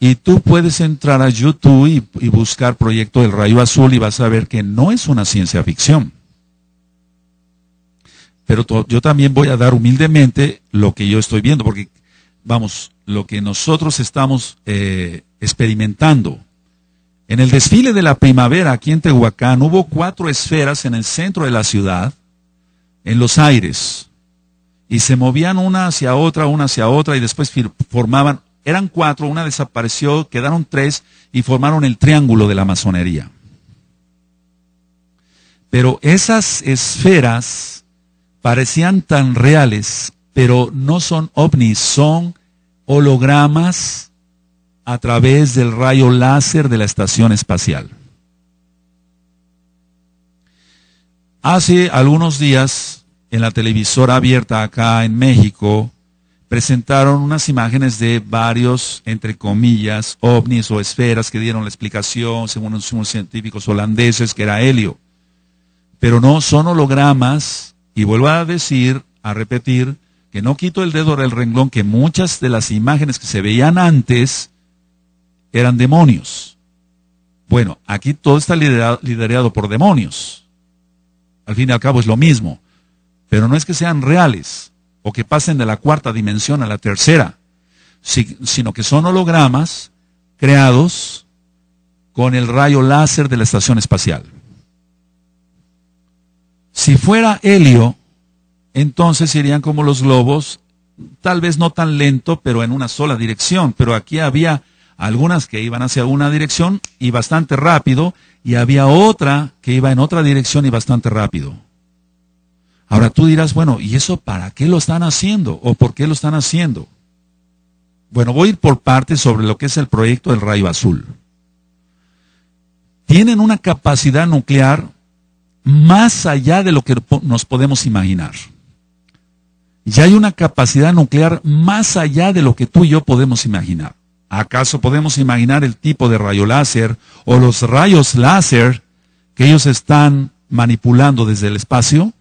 Y tú puedes entrar a YouTube y, buscar proyecto del rayo azul y vas a ver que no es una ciencia ficción pero yo también voy a dar humildemente lo que yo estoy viendo, porque, vamos, lo que nosotros estamos eh, experimentando. En el desfile de la primavera aquí en Tehuacán hubo cuatro esferas en el centro de la ciudad, en los aires, y se movían una hacia otra, una hacia otra, y después formaban, eran cuatro, una desapareció, quedaron tres, y formaron el triángulo de la masonería. Pero esas esferas parecían tan reales, pero no son ovnis, son hologramas a través del rayo láser de la estación espacial. Hace algunos días, en la televisora abierta acá en México, presentaron unas imágenes de varios, entre comillas, ovnis o esferas que dieron la explicación, según los científicos holandeses, que era helio. Pero no son hologramas y vuelvo a decir, a repetir, que no quito el dedo del renglón, que muchas de las imágenes que se veían antes eran demonios. Bueno, aquí todo está liderado, por demonios. Al fin y al cabo es lo mismo. Pero no es que sean reales o que pasen de la cuarta dimensión a la tercera, sino que son hologramas creados con el rayo láser de la estación espacial. Si fuera helio, entonces irían como los globos, tal vez no tan lento, pero en una sola dirección. Pero aquí había algunas que iban hacia una dirección y bastante rápido, y había otra que iba en otra dirección y bastante rápido. Ahora tú dirás, bueno, ¿y eso para qué lo están haciendo? ¿O por qué lo están haciendo? Bueno, voy a ir por partes sobre lo que es el proyecto del rayo azul. Tienen una capacidad nuclear más allá de lo que nos podemos imaginar. Ya hay una capacidad nuclear más allá de lo que tú y yo podemos imaginar. ¿Acaso podemos imaginar el tipo de rayo láser o los rayos láser que ellos están manipulando desde el espacio?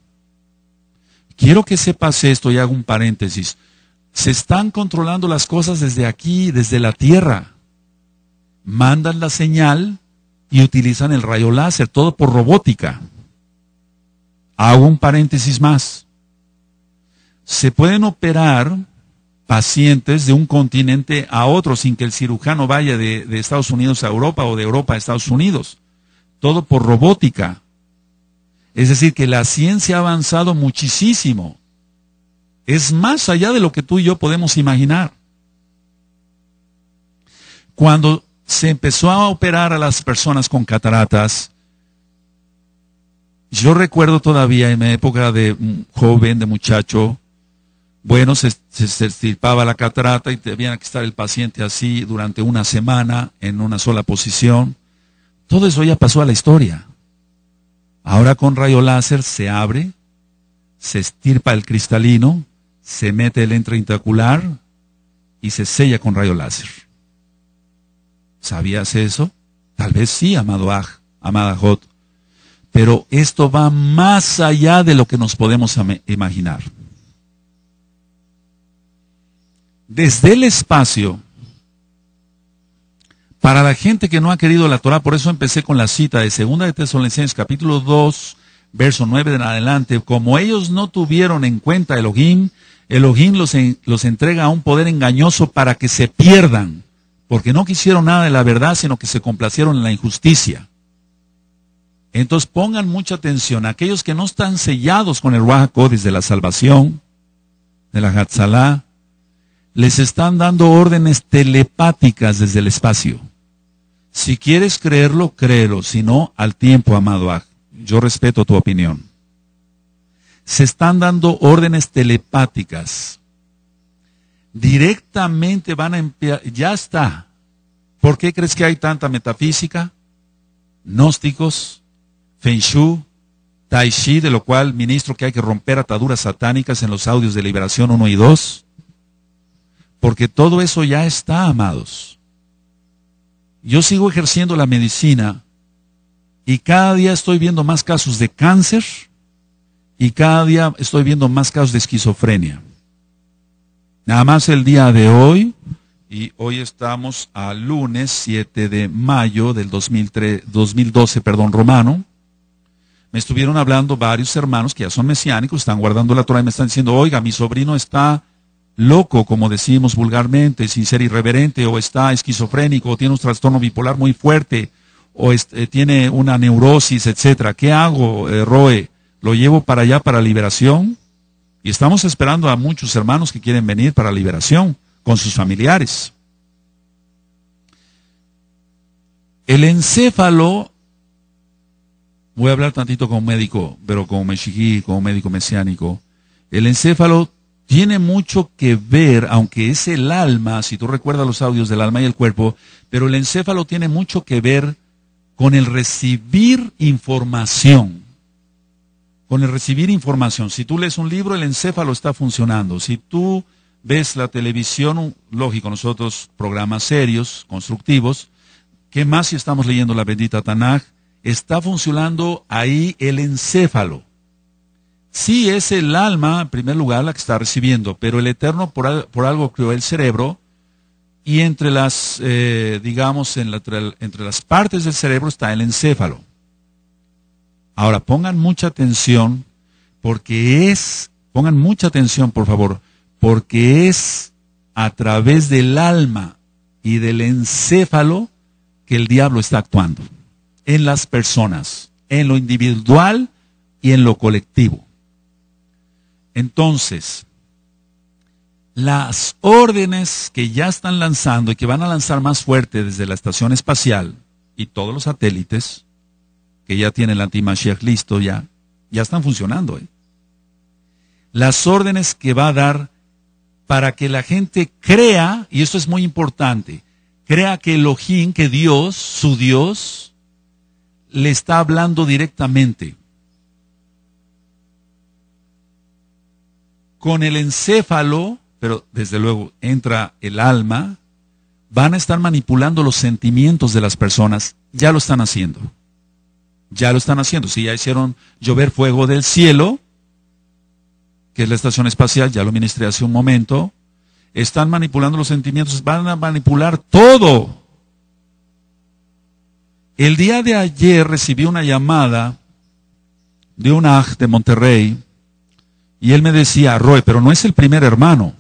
Quiero que sepas esto y hago un paréntesis. Se están controlando las cosas desde aquí, desde la Tierra. Mandan la señal y utilizan el rayo láser, todo por robótica. Hago un paréntesis más. Se pueden operar pacientes de un continente a otro sin que el cirujano vaya de, de Estados Unidos a Europa o de Europa a Estados Unidos. Todo por robótica. Es decir, que la ciencia ha avanzado muchísimo. Es más allá de lo que tú y yo podemos imaginar. Cuando se empezó a operar a las personas con cataratas, yo recuerdo todavía en mi época de mm, joven, de muchacho, bueno, se, estirpaba la catarata y que estar el paciente así durante una semana en una sola posición. Todo eso ya pasó a la historia. Ahora con rayo láser se abre, se estirpa el cristalino, se mete el intraintracular y se sella con rayo láser. ¿Sabías eso? Tal vez sí, amado Aj, amada Jot. Pero esto va más allá de lo que nos podemos imaginar. Desde el espacio, para la gente que no ha querido la Torah, por eso empecé con la cita de 2 de Tesalonicenses capítulo 2, verso 9 de en adelante, como ellos no tuvieron en cuenta Elohim, Elohim los, los entrega a un poder engañoso para que se pierdan, porque no quisieron nada de la verdad, sino que se complacieron en la injusticia. Entonces pongan mucha atención. Aquellos que no están sellados con el Ruach Codis de la salvación, de la Hatzalá, les están dando órdenes telepáticas desde el espacio. Si quieres creerlo, créelo. Si no, al tiempo, amado Aj. Yo respeto tu opinión. Se están dando órdenes telepáticas. Directamente van a empezar. Ya está. ¿Por qué crees que hay tanta metafísica? Gnósticos Feng Shui, Tai Chi, de lo cual ministro que hay que romper ataduras satánicas en los audios de Liberación 1 y 2. Porque todo eso ya está, amados. Yo sigo ejerciendo la medicina y cada día estoy viendo más casos de cáncer y cada día estoy viendo más casos de esquizofrenia. Nada más el día de hoy, y hoy estamos a lunes 7 de mayo del 2003, 2012, perdón, romano, me estuvieron hablando varios hermanos que ya son mesiánicos, están guardando la Torah y me están diciendo, oiga, mi sobrino está loco, como decimos vulgarmente, sin ser irreverente, o está esquizofrénico, o tiene un trastorno bipolar muy fuerte, o eh, tiene una neurosis, etcétera. ¿Qué hago, eh, Roe? ¿Lo llevo para allá para liberación? Y estamos esperando a muchos hermanos que quieren venir para liberación con sus familiares. El encéfalo voy a hablar tantito con un médico, pero con mexiquí, con un médico mesiánico. El encéfalo tiene mucho que ver, aunque es el alma, si tú recuerdas los audios del alma y el cuerpo, pero el encéfalo tiene mucho que ver con el recibir información. Con el recibir información. Si tú lees un libro, el encéfalo está funcionando. Si tú ves la televisión, lógico, nosotros programas serios, constructivos, ¿qué más si estamos leyendo la bendita Tanaj? está funcionando ahí el encéfalo. Sí es el alma, en primer lugar, la que está recibiendo, pero el Eterno por, algo creó el cerebro y entre las, eh, digamos, entre las partes del cerebro está el encéfalo. Ahora, pongan mucha atención porque es, pongan mucha atención, por favor, porque es a través del alma y del encéfalo que el diablo está actuando en las personas, en lo individual y en lo colectivo. Entonces, las órdenes que ya están lanzando y que van a lanzar más fuerte desde la estación espacial y todos los satélites que ya tienen el antimashiach listo ya, ya están funcionando. ¿eh? Las órdenes que va a dar para que la gente crea, y esto es muy importante, crea que Elohim, que Dios, su Dios, le está hablando directamente. Con el encéfalo, pero desde luego entra el alma, van a estar manipulando los sentimientos de las personas. Ya lo están haciendo. Ya lo están haciendo. Si ya hicieron llover fuego del cielo, que es la estación espacial, ya lo ministré hace un momento, están manipulando los sentimientos, van a manipular todo el día de ayer recibí una llamada de un aj de Monterrey y él me decía, Roe, pero no es el primer hermano.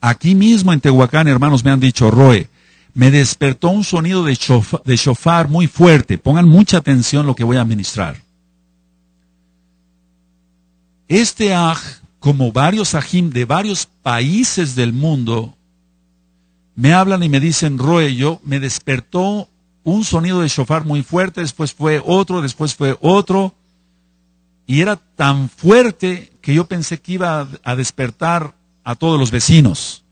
Aquí mismo en Tehuacán, hermanos, me han dicho, Roe, me despertó un sonido de, chofar muy fuerte. Pongan mucha atención lo que voy a ministrar. Este aj, como varios ajim de varios países del mundo, me hablan y me dicen, Roe, yo me despertó un sonido de shofar muy fuerte, después fue otro, después fue otro. Y era tan fuerte que yo pensé que iba a despertar a todos los vecinos.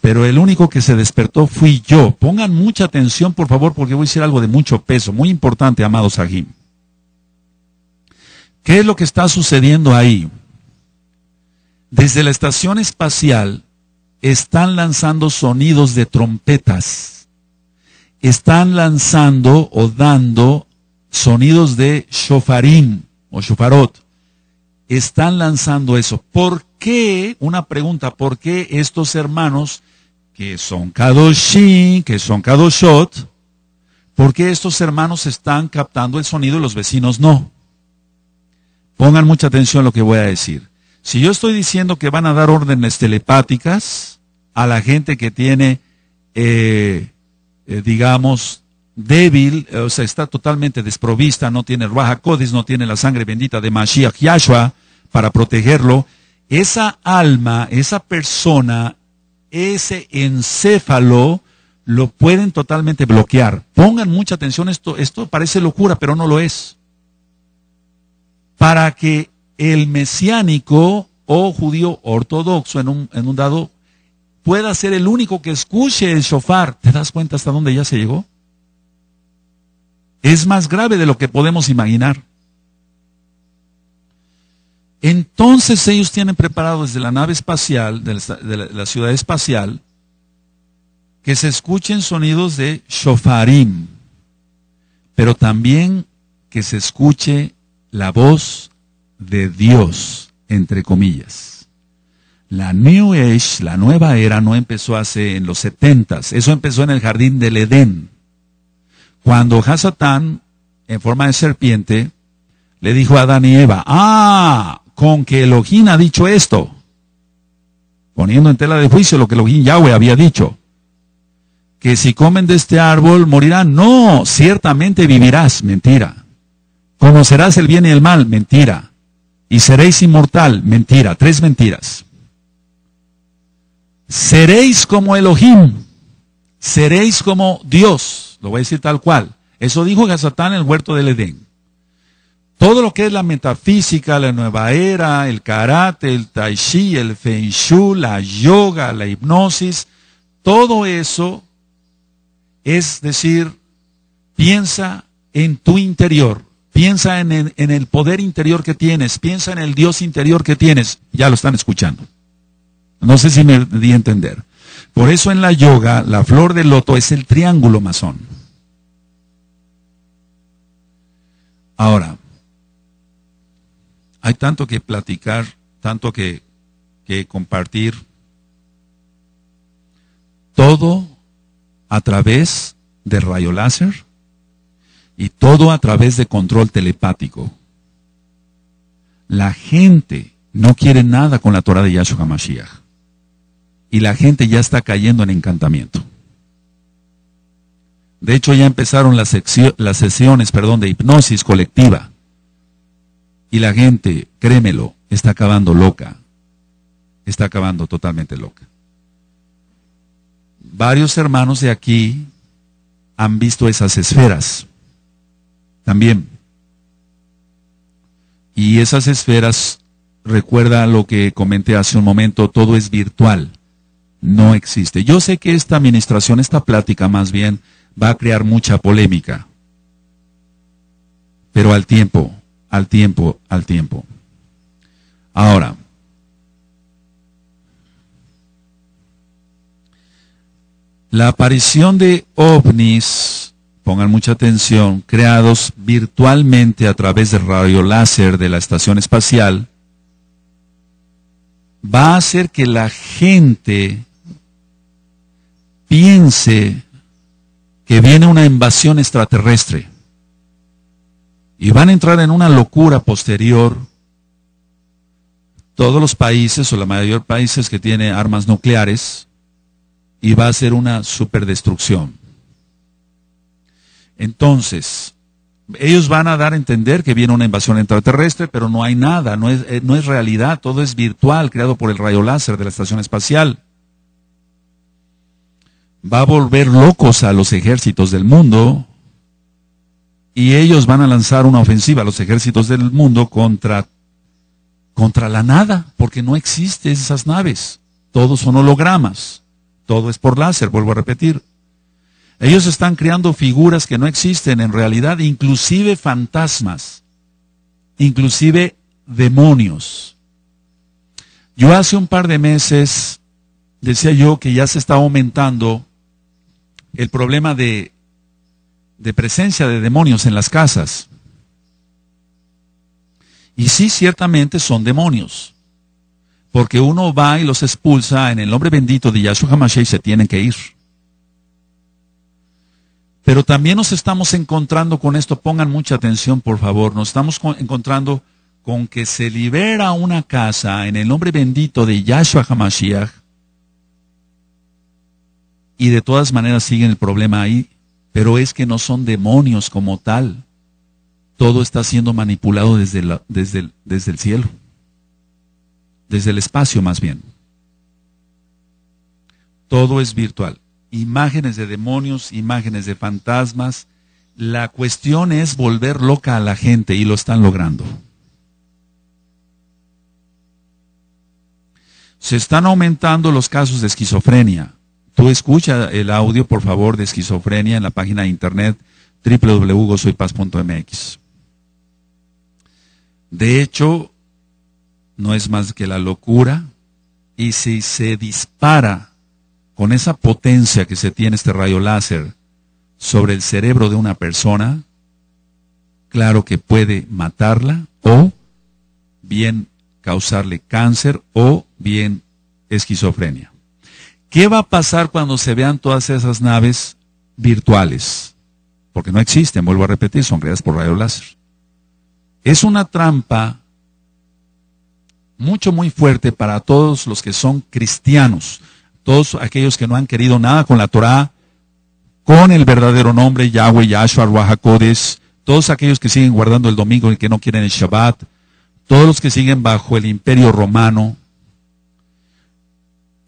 Pero el único que se despertó fui yo. Pongan mucha atención, por favor, porque voy a decir algo de mucho peso, muy importante, amado Sahim. ¿Qué es lo que está sucediendo ahí? Desde la estación espacial están lanzando sonidos de trompetas están lanzando o dando sonidos de shofarín o shofarot. Están lanzando eso. ¿Por qué? Una pregunta, ¿por qué estos hermanos que son kadoshim, que son kadoshot, ¿por qué estos hermanos están captando el sonido y los vecinos no? Pongan mucha atención a lo que voy a decir. Si yo estoy diciendo que van a dar órdenes telepáticas a la gente que tiene eh, eh, digamos, débil, eh, o sea, está totalmente desprovista, no tiene Ruaja Codis, no tiene la sangre bendita de Mashiach Yahshua para protegerlo, esa alma, esa persona, ese encéfalo, lo pueden totalmente bloquear. Pongan mucha atención, esto, esto parece locura, pero no lo es. Para que el mesiánico o judío ortodoxo en un, en un dado pueda ser el único que escuche el shofar. ¿Te das cuenta hasta dónde ya se llegó? Es más grave de lo que podemos imaginar. Entonces ellos tienen preparado desde la nave espacial, de la, ciudad espacial, que se escuchen sonidos de shofarim, pero también que se escuche la voz de Dios, entre comillas. La New Age, la nueva era, no empezó hace en los setentas. Eso empezó en el jardín del Edén. Cuando Hasatán, en forma de serpiente, le dijo a Adán y Eva, ah, con que Elohim ha dicho esto, poniendo en tela de juicio lo que Elohim Yahweh había dicho, que si comen de este árbol morirán. No, ciertamente vivirás, mentira. Conocerás el bien y el mal, mentira. Y seréis inmortal, mentira. Tres mentiras seréis como Elohim, seréis como Dios, lo voy a decir tal cual. Eso dijo Gazatán en el huerto del Edén. Todo lo que es la metafísica, la nueva era, el karate, el tai chi, el feng shui, la yoga, la hipnosis, todo eso es decir, piensa en tu interior, piensa en el poder interior que tienes, piensa en el Dios interior que tienes. Ya lo están escuchando. No sé si me di a entender. Por eso en la yoga la flor del loto es el triángulo masón. Ahora, hay tanto que platicar, tanto que, que compartir. Todo a través de rayo láser y todo a través de control telepático. La gente no quiere nada con la Torah de Yahshua Mashiach y la gente ya está cayendo en encantamiento. De hecho, ya empezaron las, sesiones perdón, de hipnosis colectiva. Y la gente, créemelo, está acabando loca. Está acabando totalmente loca. Varios hermanos de aquí han visto esas esferas también. Y esas esferas, recuerda lo que comenté hace un momento, todo es virtual no existe. Yo sé que esta administración, esta plática más bien, va a crear mucha polémica. Pero al tiempo, al tiempo, al tiempo. Ahora, la aparición de ovnis, pongan mucha atención, creados virtualmente a través del radio láser de la estación espacial, va a hacer que la gente piense que viene una invasión extraterrestre y van a entrar en una locura posterior, todos los países o la mayoría de países que tiene armas nucleares y va a ser una superdestrucción. Entonces, ellos van a dar a entender que viene una invasión extraterrestre, pero no hay nada, no eh, no es realidad, todo es virtual, creado por el rayo láser de la estación espacial va a volver locos a los ejércitos del mundo y ellos van a lanzar una ofensiva a los ejércitos del mundo contra, contra la nada, porque no existen esas naves. Todos son hologramas, todo es por láser, vuelvo a repetir. Ellos están creando figuras que no existen en realidad, inclusive fantasmas, inclusive demonios. Yo hace un par de meses decía yo que ya se está aumentando el problema de, de presencia de demonios en las casas. Y sí, ciertamente son demonios. Porque uno va y los expulsa en el nombre bendito de Yahshua HaMashiach y se tienen que ir. Pero también nos estamos encontrando con esto, pongan mucha atención por favor, nos estamos encontrando con que se libera una casa en el nombre bendito de Yahshua HaMashiach y de todas maneras siguen el problema ahí, pero es que no son demonios como tal. Todo está siendo manipulado desde, desde, desde el cielo, desde el espacio más bien. Todo es virtual. Imágenes de demonios, imágenes de fantasmas. La cuestión es volver loca a la gente y lo están logrando. Se están aumentando los casos de esquizofrenia Tú escucha el audio, por favor, de esquizofrenia en la página de internet www.gozoypaz.mx. De hecho, no es más que la locura y si se dispara con esa potencia que se tiene este rayo láser sobre el cerebro de una persona, claro que puede matarla o bien causarle cáncer o bien esquizofrenia. ¿Qué va a pasar cuando se vean todas esas naves virtuales? Porque no existen, vuelvo a repetir, son creadas por rayo láser. Es una trampa mucho, muy fuerte para todos los que son cristianos, todos aquellos que no han querido nada con la Torá, con el verdadero nombre, Yahweh, Yahshua, Ruajacodes, todos aquellos que siguen guardando el domingo y que no quieren el Shabbat, todos los que siguen bajo el imperio romano,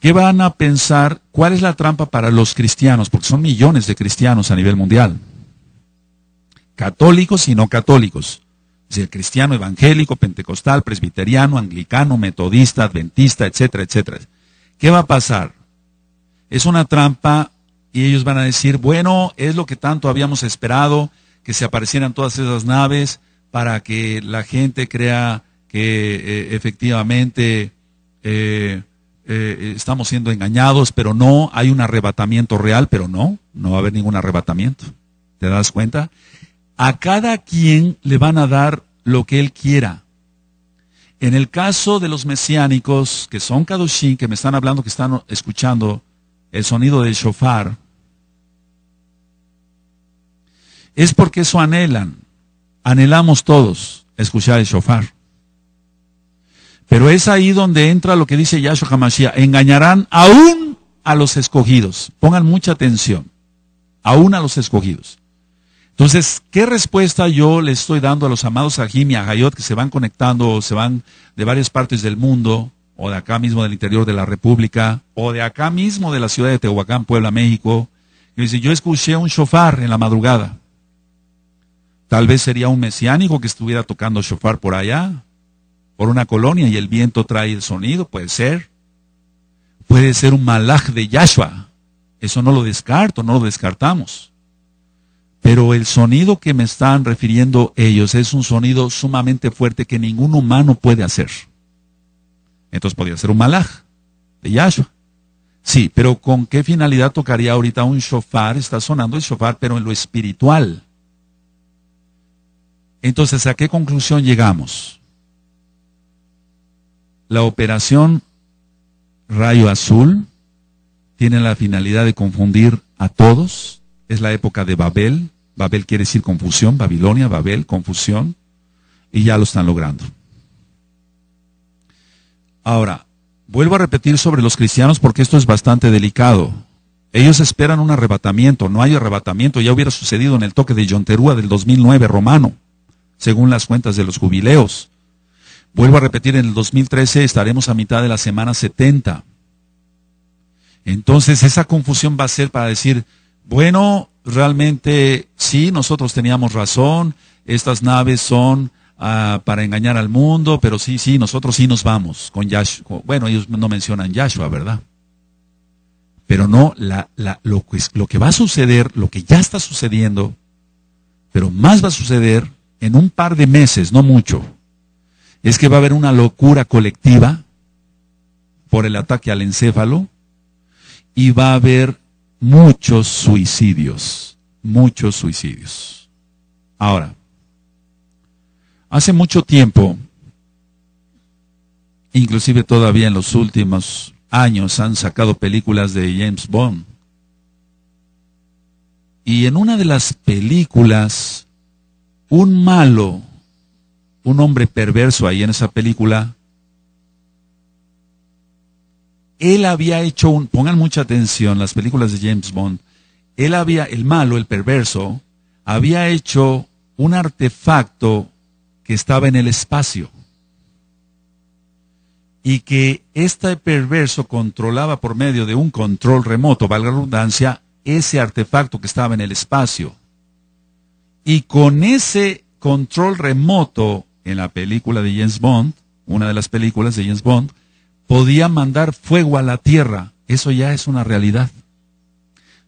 ¿Qué van a pensar? ¿Cuál es la trampa para los cristianos? Porque son millones de cristianos a nivel mundial. Católicos y no católicos. Es decir, cristiano evangélico, pentecostal, presbiteriano, anglicano, metodista, adventista, etcétera, etcétera. ¿Qué va a pasar? Es una trampa y ellos van a decir, bueno, es lo que tanto habíamos esperado, que se aparecieran todas esas naves para que la gente crea que eh, efectivamente eh, eh, eh, estamos siendo engañados, pero no, hay un arrebatamiento real, pero no, no va a haber ningún arrebatamiento. ¿Te das cuenta? A cada quien le van a dar lo que él quiera. En el caso de los mesiánicos, que son Kadoshim, que me están hablando, que están escuchando el sonido del shofar, es porque eso anhelan. Anhelamos todos escuchar el shofar. Pero es ahí donde entra lo que dice Yahshua HaMashiach. Engañarán aún a los escogidos. Pongan mucha atención. Aún a los escogidos. Entonces, ¿qué respuesta yo le estoy dando a los amados Ajim y a que se van conectando o se van de varias partes del mundo, o de acá mismo del interior de la República, o de acá mismo de la ciudad de Tehuacán, Puebla, México? Y dice, yo escuché un shofar en la madrugada. Tal vez sería un mesiánico que estuviera tocando shofar por allá, por una colonia y el viento trae el sonido, puede ser. Puede ser un malaj de Yahshua. Eso no lo descarto, no lo descartamos. Pero el sonido que me están refiriendo ellos es un sonido sumamente fuerte que ningún humano puede hacer. Entonces podría ser un malaj de Yahshua. Sí, pero ¿con qué finalidad tocaría ahorita un shofar? Está sonando el shofar, pero en lo espiritual. Entonces, ¿a qué conclusión llegamos? La operación Rayo Azul tiene la finalidad de confundir a todos. Es la época de Babel. Babel quiere decir confusión, Babilonia, Babel, confusión. Y ya lo están logrando. Ahora, vuelvo a repetir sobre los cristianos porque esto es bastante delicado. Ellos esperan un arrebatamiento, no hay arrebatamiento, ya hubiera sucedido en el toque de Yonterúa del 2009 romano, según las cuentas de los jubileos. Vuelvo a repetir, en el 2013 estaremos a mitad de la semana 70. Entonces esa confusión va a ser para decir, bueno, realmente sí, nosotros teníamos razón, estas naves son ah, para engañar al mundo, pero sí, sí, nosotros sí nos vamos con Yahshua. Bueno, ellos no mencionan Yahshua, ¿verdad? Pero no, lo que va a suceder, lo que ya está sucediendo, pero más va a suceder en un par de meses, no mucho, es que va a haber una locura colectiva por el ataque al encéfalo y va a haber muchos suicidios, muchos suicidios. Ahora, hace mucho tiempo, inclusive todavía en los últimos años han sacado películas de James Bond. Y en una de las películas, un malo un hombre perverso ahí en esa película, él había hecho un, pongan mucha atención, las películas de James Bond, él había, el malo, el perverso, había hecho un artefacto que estaba en el espacio y que este perverso controlaba por medio de un control remoto, valga la redundancia, ese artefacto que estaba en el espacio. Y con ese control remoto, en la película de James Bond, una de las películas de James Bond, podía mandar fuego a la tierra. Eso ya es una realidad.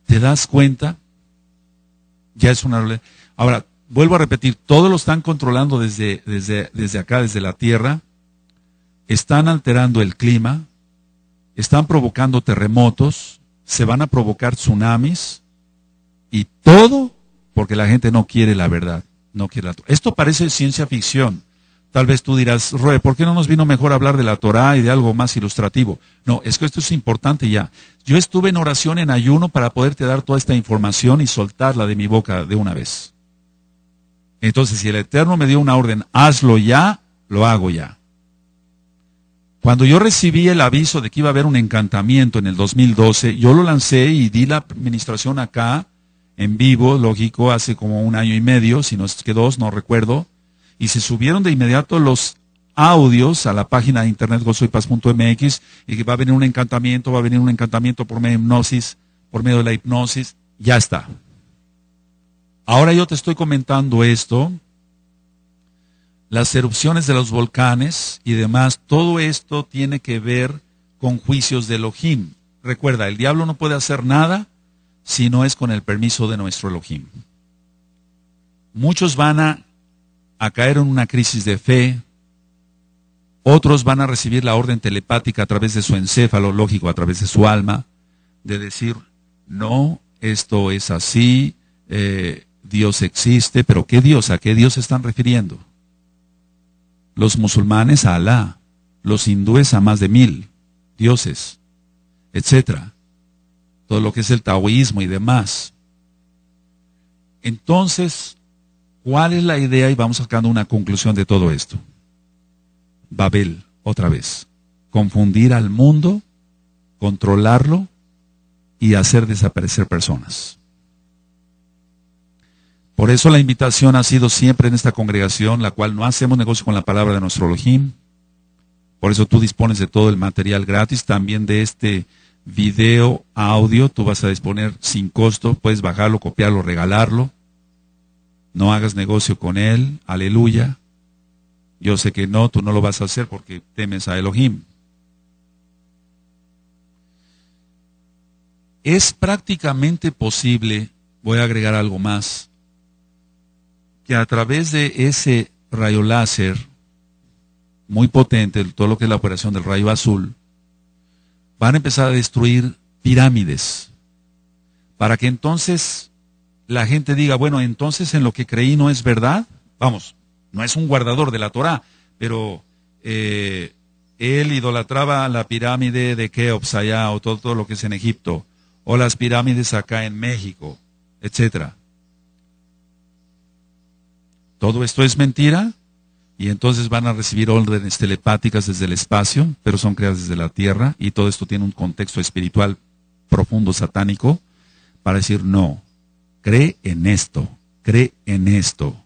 ¿Te das cuenta? Ya es una realidad. Ahora, vuelvo a repetir, todos lo están controlando desde, desde, desde acá, desde la tierra. Están alterando el clima, están provocando terremotos, se van a provocar tsunamis y todo porque la gente no quiere la verdad, no quiere Esto parece ciencia ficción, Tal vez tú dirás, Roe, ¿por qué no nos vino mejor hablar de la Torá y de algo más ilustrativo? No, es que esto es importante ya. Yo estuve en oración, en ayuno, para poderte dar toda esta información y soltarla de mi boca de una vez. Entonces, si el Eterno me dio una orden, hazlo ya, lo hago ya. Cuando yo recibí el aviso de que iba a haber un encantamiento en el 2012, yo lo lancé y di la administración acá, en vivo, lógico, hace como un año y medio, si no es que dos, no recuerdo y se subieron de inmediato los audios a la página de internet gozoipaz.mx y que va a venir un encantamiento, va a venir un encantamiento por medio de hipnosis, por medio de la hipnosis, ya está. Ahora yo te estoy comentando esto, las erupciones de los volcanes y demás, todo esto tiene que ver con juicios de Elohim. Recuerda, el diablo no puede hacer nada si no es con el permiso de nuestro Elohim. Muchos van a a caer en una crisis de fe, otros van a recibir la orden telepática a través de su encéfalo lógico, a través de su alma, de decir, no, esto es así, eh, Dios existe, pero ¿qué Dios? ¿A qué Dios se están refiriendo? Los musulmanes a Alá, los hindúes a más de mil dioses, etcétera todo lo que es el taoísmo y demás. Entonces, ¿Cuál es la idea? Y vamos sacando una conclusión de todo esto. Babel, otra vez. Confundir al mundo, controlarlo y hacer desaparecer personas. Por eso la invitación ha sido siempre en esta congregación, la cual no hacemos negocio con la palabra de nuestro Elohim. Por eso tú dispones de todo el material gratis, también de este video audio, tú vas a disponer sin costo, puedes bajarlo, copiarlo, regalarlo no hagas negocio con él, aleluya. Yo sé que no, tú no lo vas a hacer porque temes a Elohim. Es prácticamente posible, voy a agregar algo más, que a través de ese rayo láser, muy potente, todo lo que es la operación del rayo azul, van a empezar a destruir pirámides, para que entonces la gente diga, bueno, entonces en lo que creí no es verdad. Vamos, no es un guardador de la Torá, pero eh, él idolatraba la pirámide de Keops allá, o todo, todo lo que es en Egipto, o las pirámides acá en México, etcétera. Todo esto es mentira, y entonces van a recibir órdenes telepáticas desde el espacio, pero son creadas desde la tierra, y todo esto tiene un contexto espiritual profundo satánico para decir no cree en esto, cree en esto.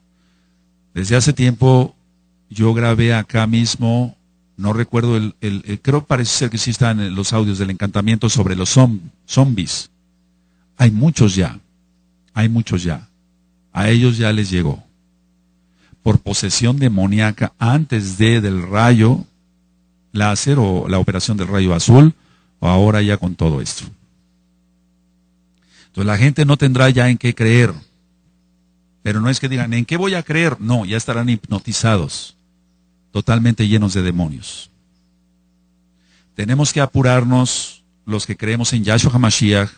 Desde hace tiempo yo grabé acá mismo, no recuerdo el, creo parece ser que sí están los audios del encantamiento sobre los zombis. zombies. Hay muchos ya, hay muchos ya. A ellos ya les llegó. Por posesión demoníaca antes de del rayo láser o la operación del rayo azul, o ahora ya con todo esto. Entonces la gente no tendrá ya en qué creer. Pero no es que digan, ¿en qué voy a creer? No, ya estarán hipnotizados, totalmente llenos de demonios. Tenemos que apurarnos los que creemos en Yahshua HaMashiach,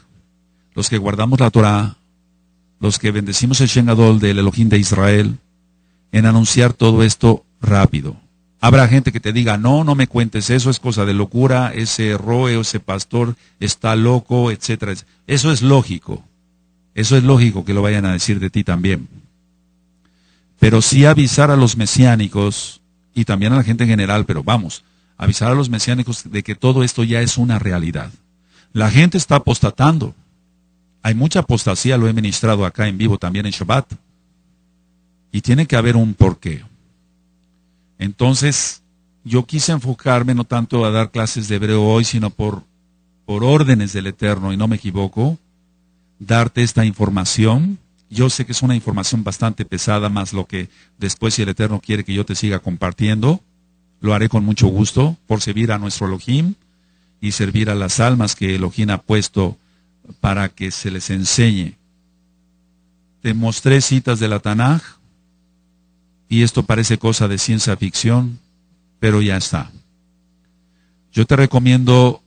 los que guardamos la Torah, los que bendecimos el Shengadol del Elohim de Israel, en anunciar todo esto rápido. Habrá gente que te diga, no, no me cuentes eso, es cosa de locura, ese roe, ese pastor está loco, etcétera. Eso es lógico. Eso es lógico que lo vayan a decir de ti también. Pero sí avisar a los mesiánicos y también a la gente en general, pero vamos, avisar a los mesiánicos de que todo esto ya es una realidad. La gente está apostatando. Hay mucha apostasía, lo he ministrado acá en vivo también en Shabbat. Y tiene que haber un porqué. Entonces, yo quise enfocarme no tanto a dar clases de hebreo hoy, sino por, órdenes del Eterno, y no me equivoco, darte esta información. Yo sé que es una información bastante pesada, más lo que después si el Eterno quiere que yo te siga compartiendo, lo haré con mucho gusto por servir a nuestro Elohim y servir a las almas que Elohim ha puesto para que se les enseñe. Te mostré citas de la Tanaj, y esto parece cosa de ciencia ficción, pero ya está. Yo te recomiendo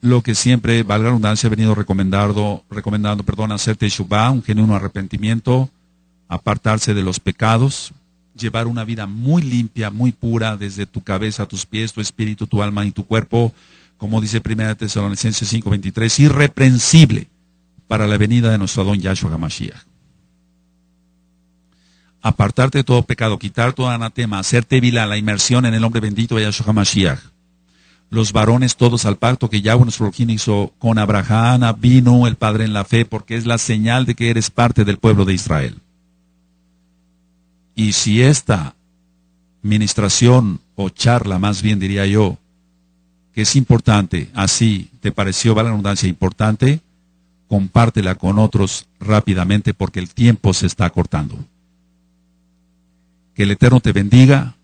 lo que siempre, valga la redundancia, ha venido recomendando, recomendando perdón, hacerte Shubá, un genuino arrepentimiento, apartarse de los pecados, llevar una vida muy limpia, muy pura, desde tu cabeza, tus pies, tu espíritu, tu alma y tu cuerpo, como dice 1 Tesalonicenses 5:23, irreprensible para la venida de nuestro don Yahshua Gamashiach apartarte de todo pecado, quitar todo anatema, hacerte vila, la inmersión en el hombre bendito de Yahshua Mashiach. Los varones todos al pacto que Yahweh nos hizo con Abraham, vino el Padre en la fe, porque es la señal de que eres parte del pueblo de Israel. Y si esta ministración o charla, más bien diría yo, que es importante, así te pareció, vale la redundancia, importante, compártela con otros rápidamente porque el tiempo se está cortando. Que el Eterno te bendiga,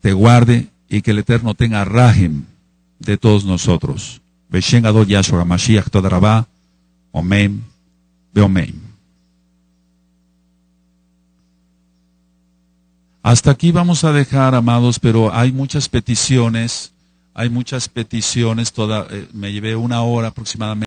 te guarde y que el Eterno tenga rajem de todos nosotros. Hasta aquí vamos a dejar, amados, pero hay muchas peticiones, hay muchas peticiones, toda, eh, me llevé una hora aproximadamente.